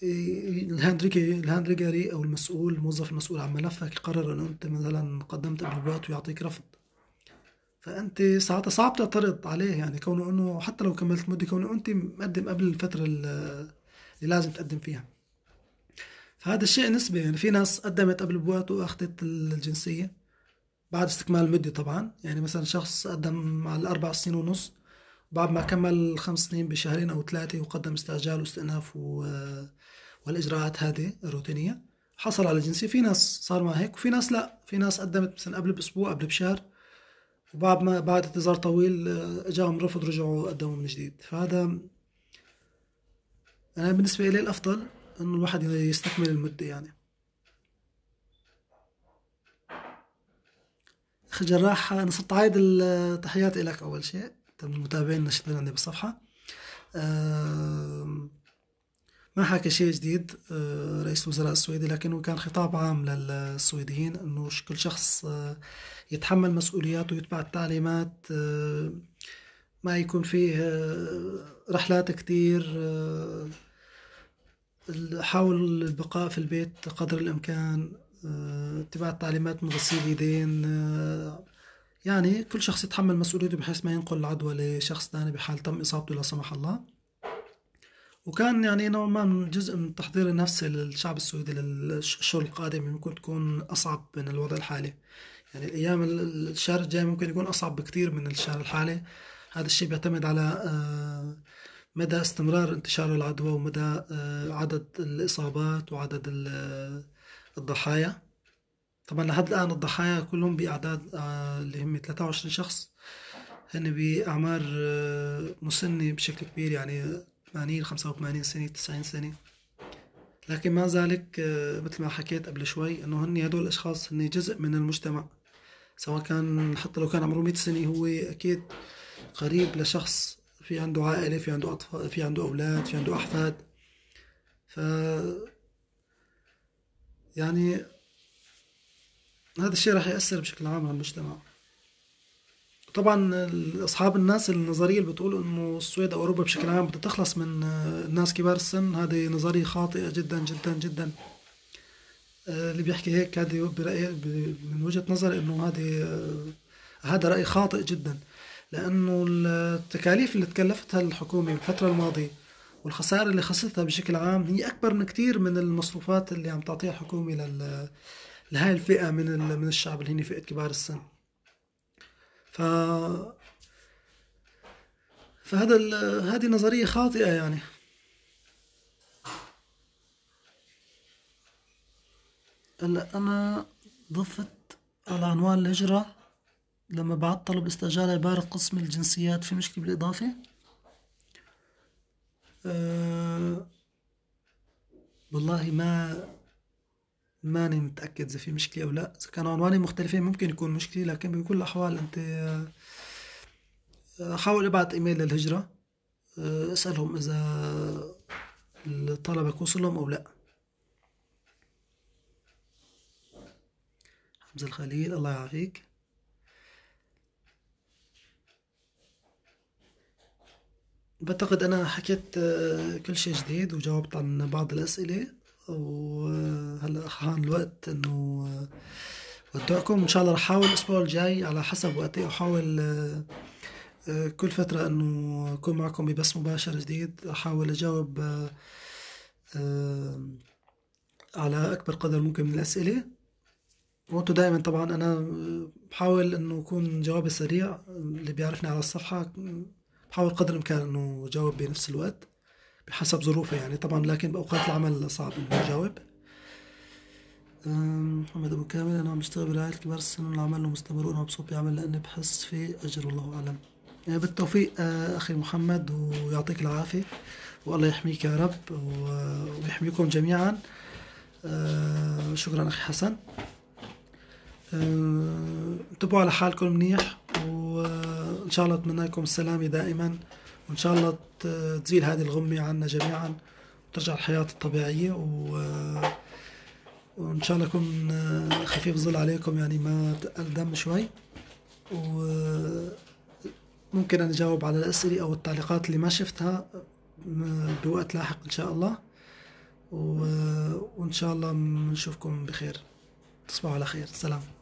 الهاند ريجري او المسؤول الموظف المسؤول عن ملفك يقرر انه انت مثلا قدمت بوقت ويعطيك رفض فانت ساعتها صعب تعترض عليه يعني كونه انه حتى لو كملت مده كونه انت مقدم قبل الفتره اللي لازم تقدم فيها فهذا الشيء نسبي يعني في ناس قدمت قبل بوقت واخذت الجنسيه بعد استكمال المده طبعا يعني مثلا شخص قدم على الاربع سنين ونص بعد ما كمل خمس سنين بشهرين او ثلاثه وقدم استعجال واستئناف و آه والاجراءات هذه الروتينيه حصل على جنسيه في ناس صار ما هيك وفي ناس لا في ناس قدمت مثلا قبل باسبوع قبل بشهر وبعد ما بعد انتظار طويل آه، اجاهم رفض رجعوا قدموا من جديد فهذا انا بالنسبه لي الافضل انه الواحد يستكمل المده يعني اخي جراح انا صرت عايد التحيات لك اول شيء انت من المتابعين النشطين عندي بالصفحه أه ما حكى شيء جديد آه، رئيس الوزراء السويدي لكنه كان خطاب عام للسويديين انه كل شخص آه، يتحمل مسؤولياته ويتبع التعليمات آه، ما يكون فيه رحلات كتير حاول البقاء في البيت قدر الامكان اتباع التعليمات من غسيل يدين يعني كل شخص يتحمل مسؤوليته بحيث ما ينقل العدوى لشخص ثاني بحال تم اصابته لا سمح الله وكان يعني نوعا ما من جزء من التحضير النفسي للشعب السويدي للشهور القادمه ممكن تكون أصعب من الوضع الحالي يعني الأيام الشهر الجاي ممكن يكون أصعب بكثير من الشهر الحالي هذا الشيء بيعتمد على آه، مدى استمرار انتشار العدوى ومدى آه، عدد الإصابات وعدد الضحايا طبعا لحد الآن الضحايا كلهم بأعداد آه، اللي هم 23 شخص هن بأعمار مسنة بشكل كبير يعني 80 85 سنة 90 سنة لكن مع ذلك آه، مثل ما حكيت قبل شوي انه هن هدول الاشخاص هن جزء من المجتمع سواء كان حتى لو كان عمره 100 سنة هو اكيد قريب لشخص في عنده عائلة في عنده اطفال في عنده اولاد في عنده احفاد ف يعني هذا الشيء راح يأثر بشكل عام على المجتمع طبعا اصحاب الناس النظريه اللي بتقول انه السويد او اوروبا بشكل عام بدها تخلص من الناس آه، كبار السن هذه نظريه خاطئه جدا جدا جدا آه، اللي بيحكي هيك هذه برايي من وجهه نظري انه هذه آه، هذا راي خاطئ جدا لانه التكاليف اللي تكلفتها الحكومه بالفتره الماضيه والخسائر اللي خسرتها بشكل عام هي اكبر من كثير من المصروفات اللي عم تعطيها الحكومه لهاي الفئه من من الشعب اللي هن فئه كبار السن ف فهذا ال... هذه نظرية خاطئة يعني هلا أنا ضفت على عنوان الهجرة لما بعت طلب استجالة عبارة قسم الجنسيات في مشكلة بالإضافة أه والله ما ماني متاكد اذا في مشكله او لا اذا كانوا عنوانين مختلفين ممكن يكون مشكله لكن بكل الاحوال انت آه، حاول ابعت ايميل للهجره آه، اسالهم اذا طلبك وصلهم او لا حمزه الخليل الله يعافيك بعتقد انا حكيت آه، كل شيء جديد وجاوبت عن بعض الاسئله وهلا حان الوقت انه آه، ودعكم ان شاء الله رح احاول الاسبوع الجاي على حسب وقتي احاول آه، آه، كل فترة انه اكون معكم ببث مباشر جديد احاول اجاوب على اكبر قدر ممكن من الاسئلة وانتو دائما طبعا انا بحاول انه يكون جوابي سريع اللي بيعرفني على الصفحة بحاول قدر الامكان انه اجاوب بنفس الوقت بحسب ظروفه يعني طبعا لكن باوقات العمل صعب انه يجاوب محمد ابو كامل انا عم بشتغل برعايه كبار السن والعمل مستمر وانا مبسوط بعمل لاني بحس في اجر والله اعلم يعني بالتوفيق اخي محمد ويعطيك العافيه والله يحميك يا رب ويحميكم جميعا شكرا اخي حسن انتبهوا على حالكم منيح وان شاء الله اتمنى لكم السلامه دائما وإن شاء الله تزيل هذه الغمة عنا جميعا وترجع الحياة الطبيعية و وإن شاء الله أكون آه، خفيف ظل عليكم يعني ما تقل دم شوي وممكن أن أجاوب على الأسئلة أو التعليقات اللي ما شفتها آه، بوقت لاحق إن شاء الله و... وإن شاء الله بنشوفكم بخير تصبحوا على خير سلام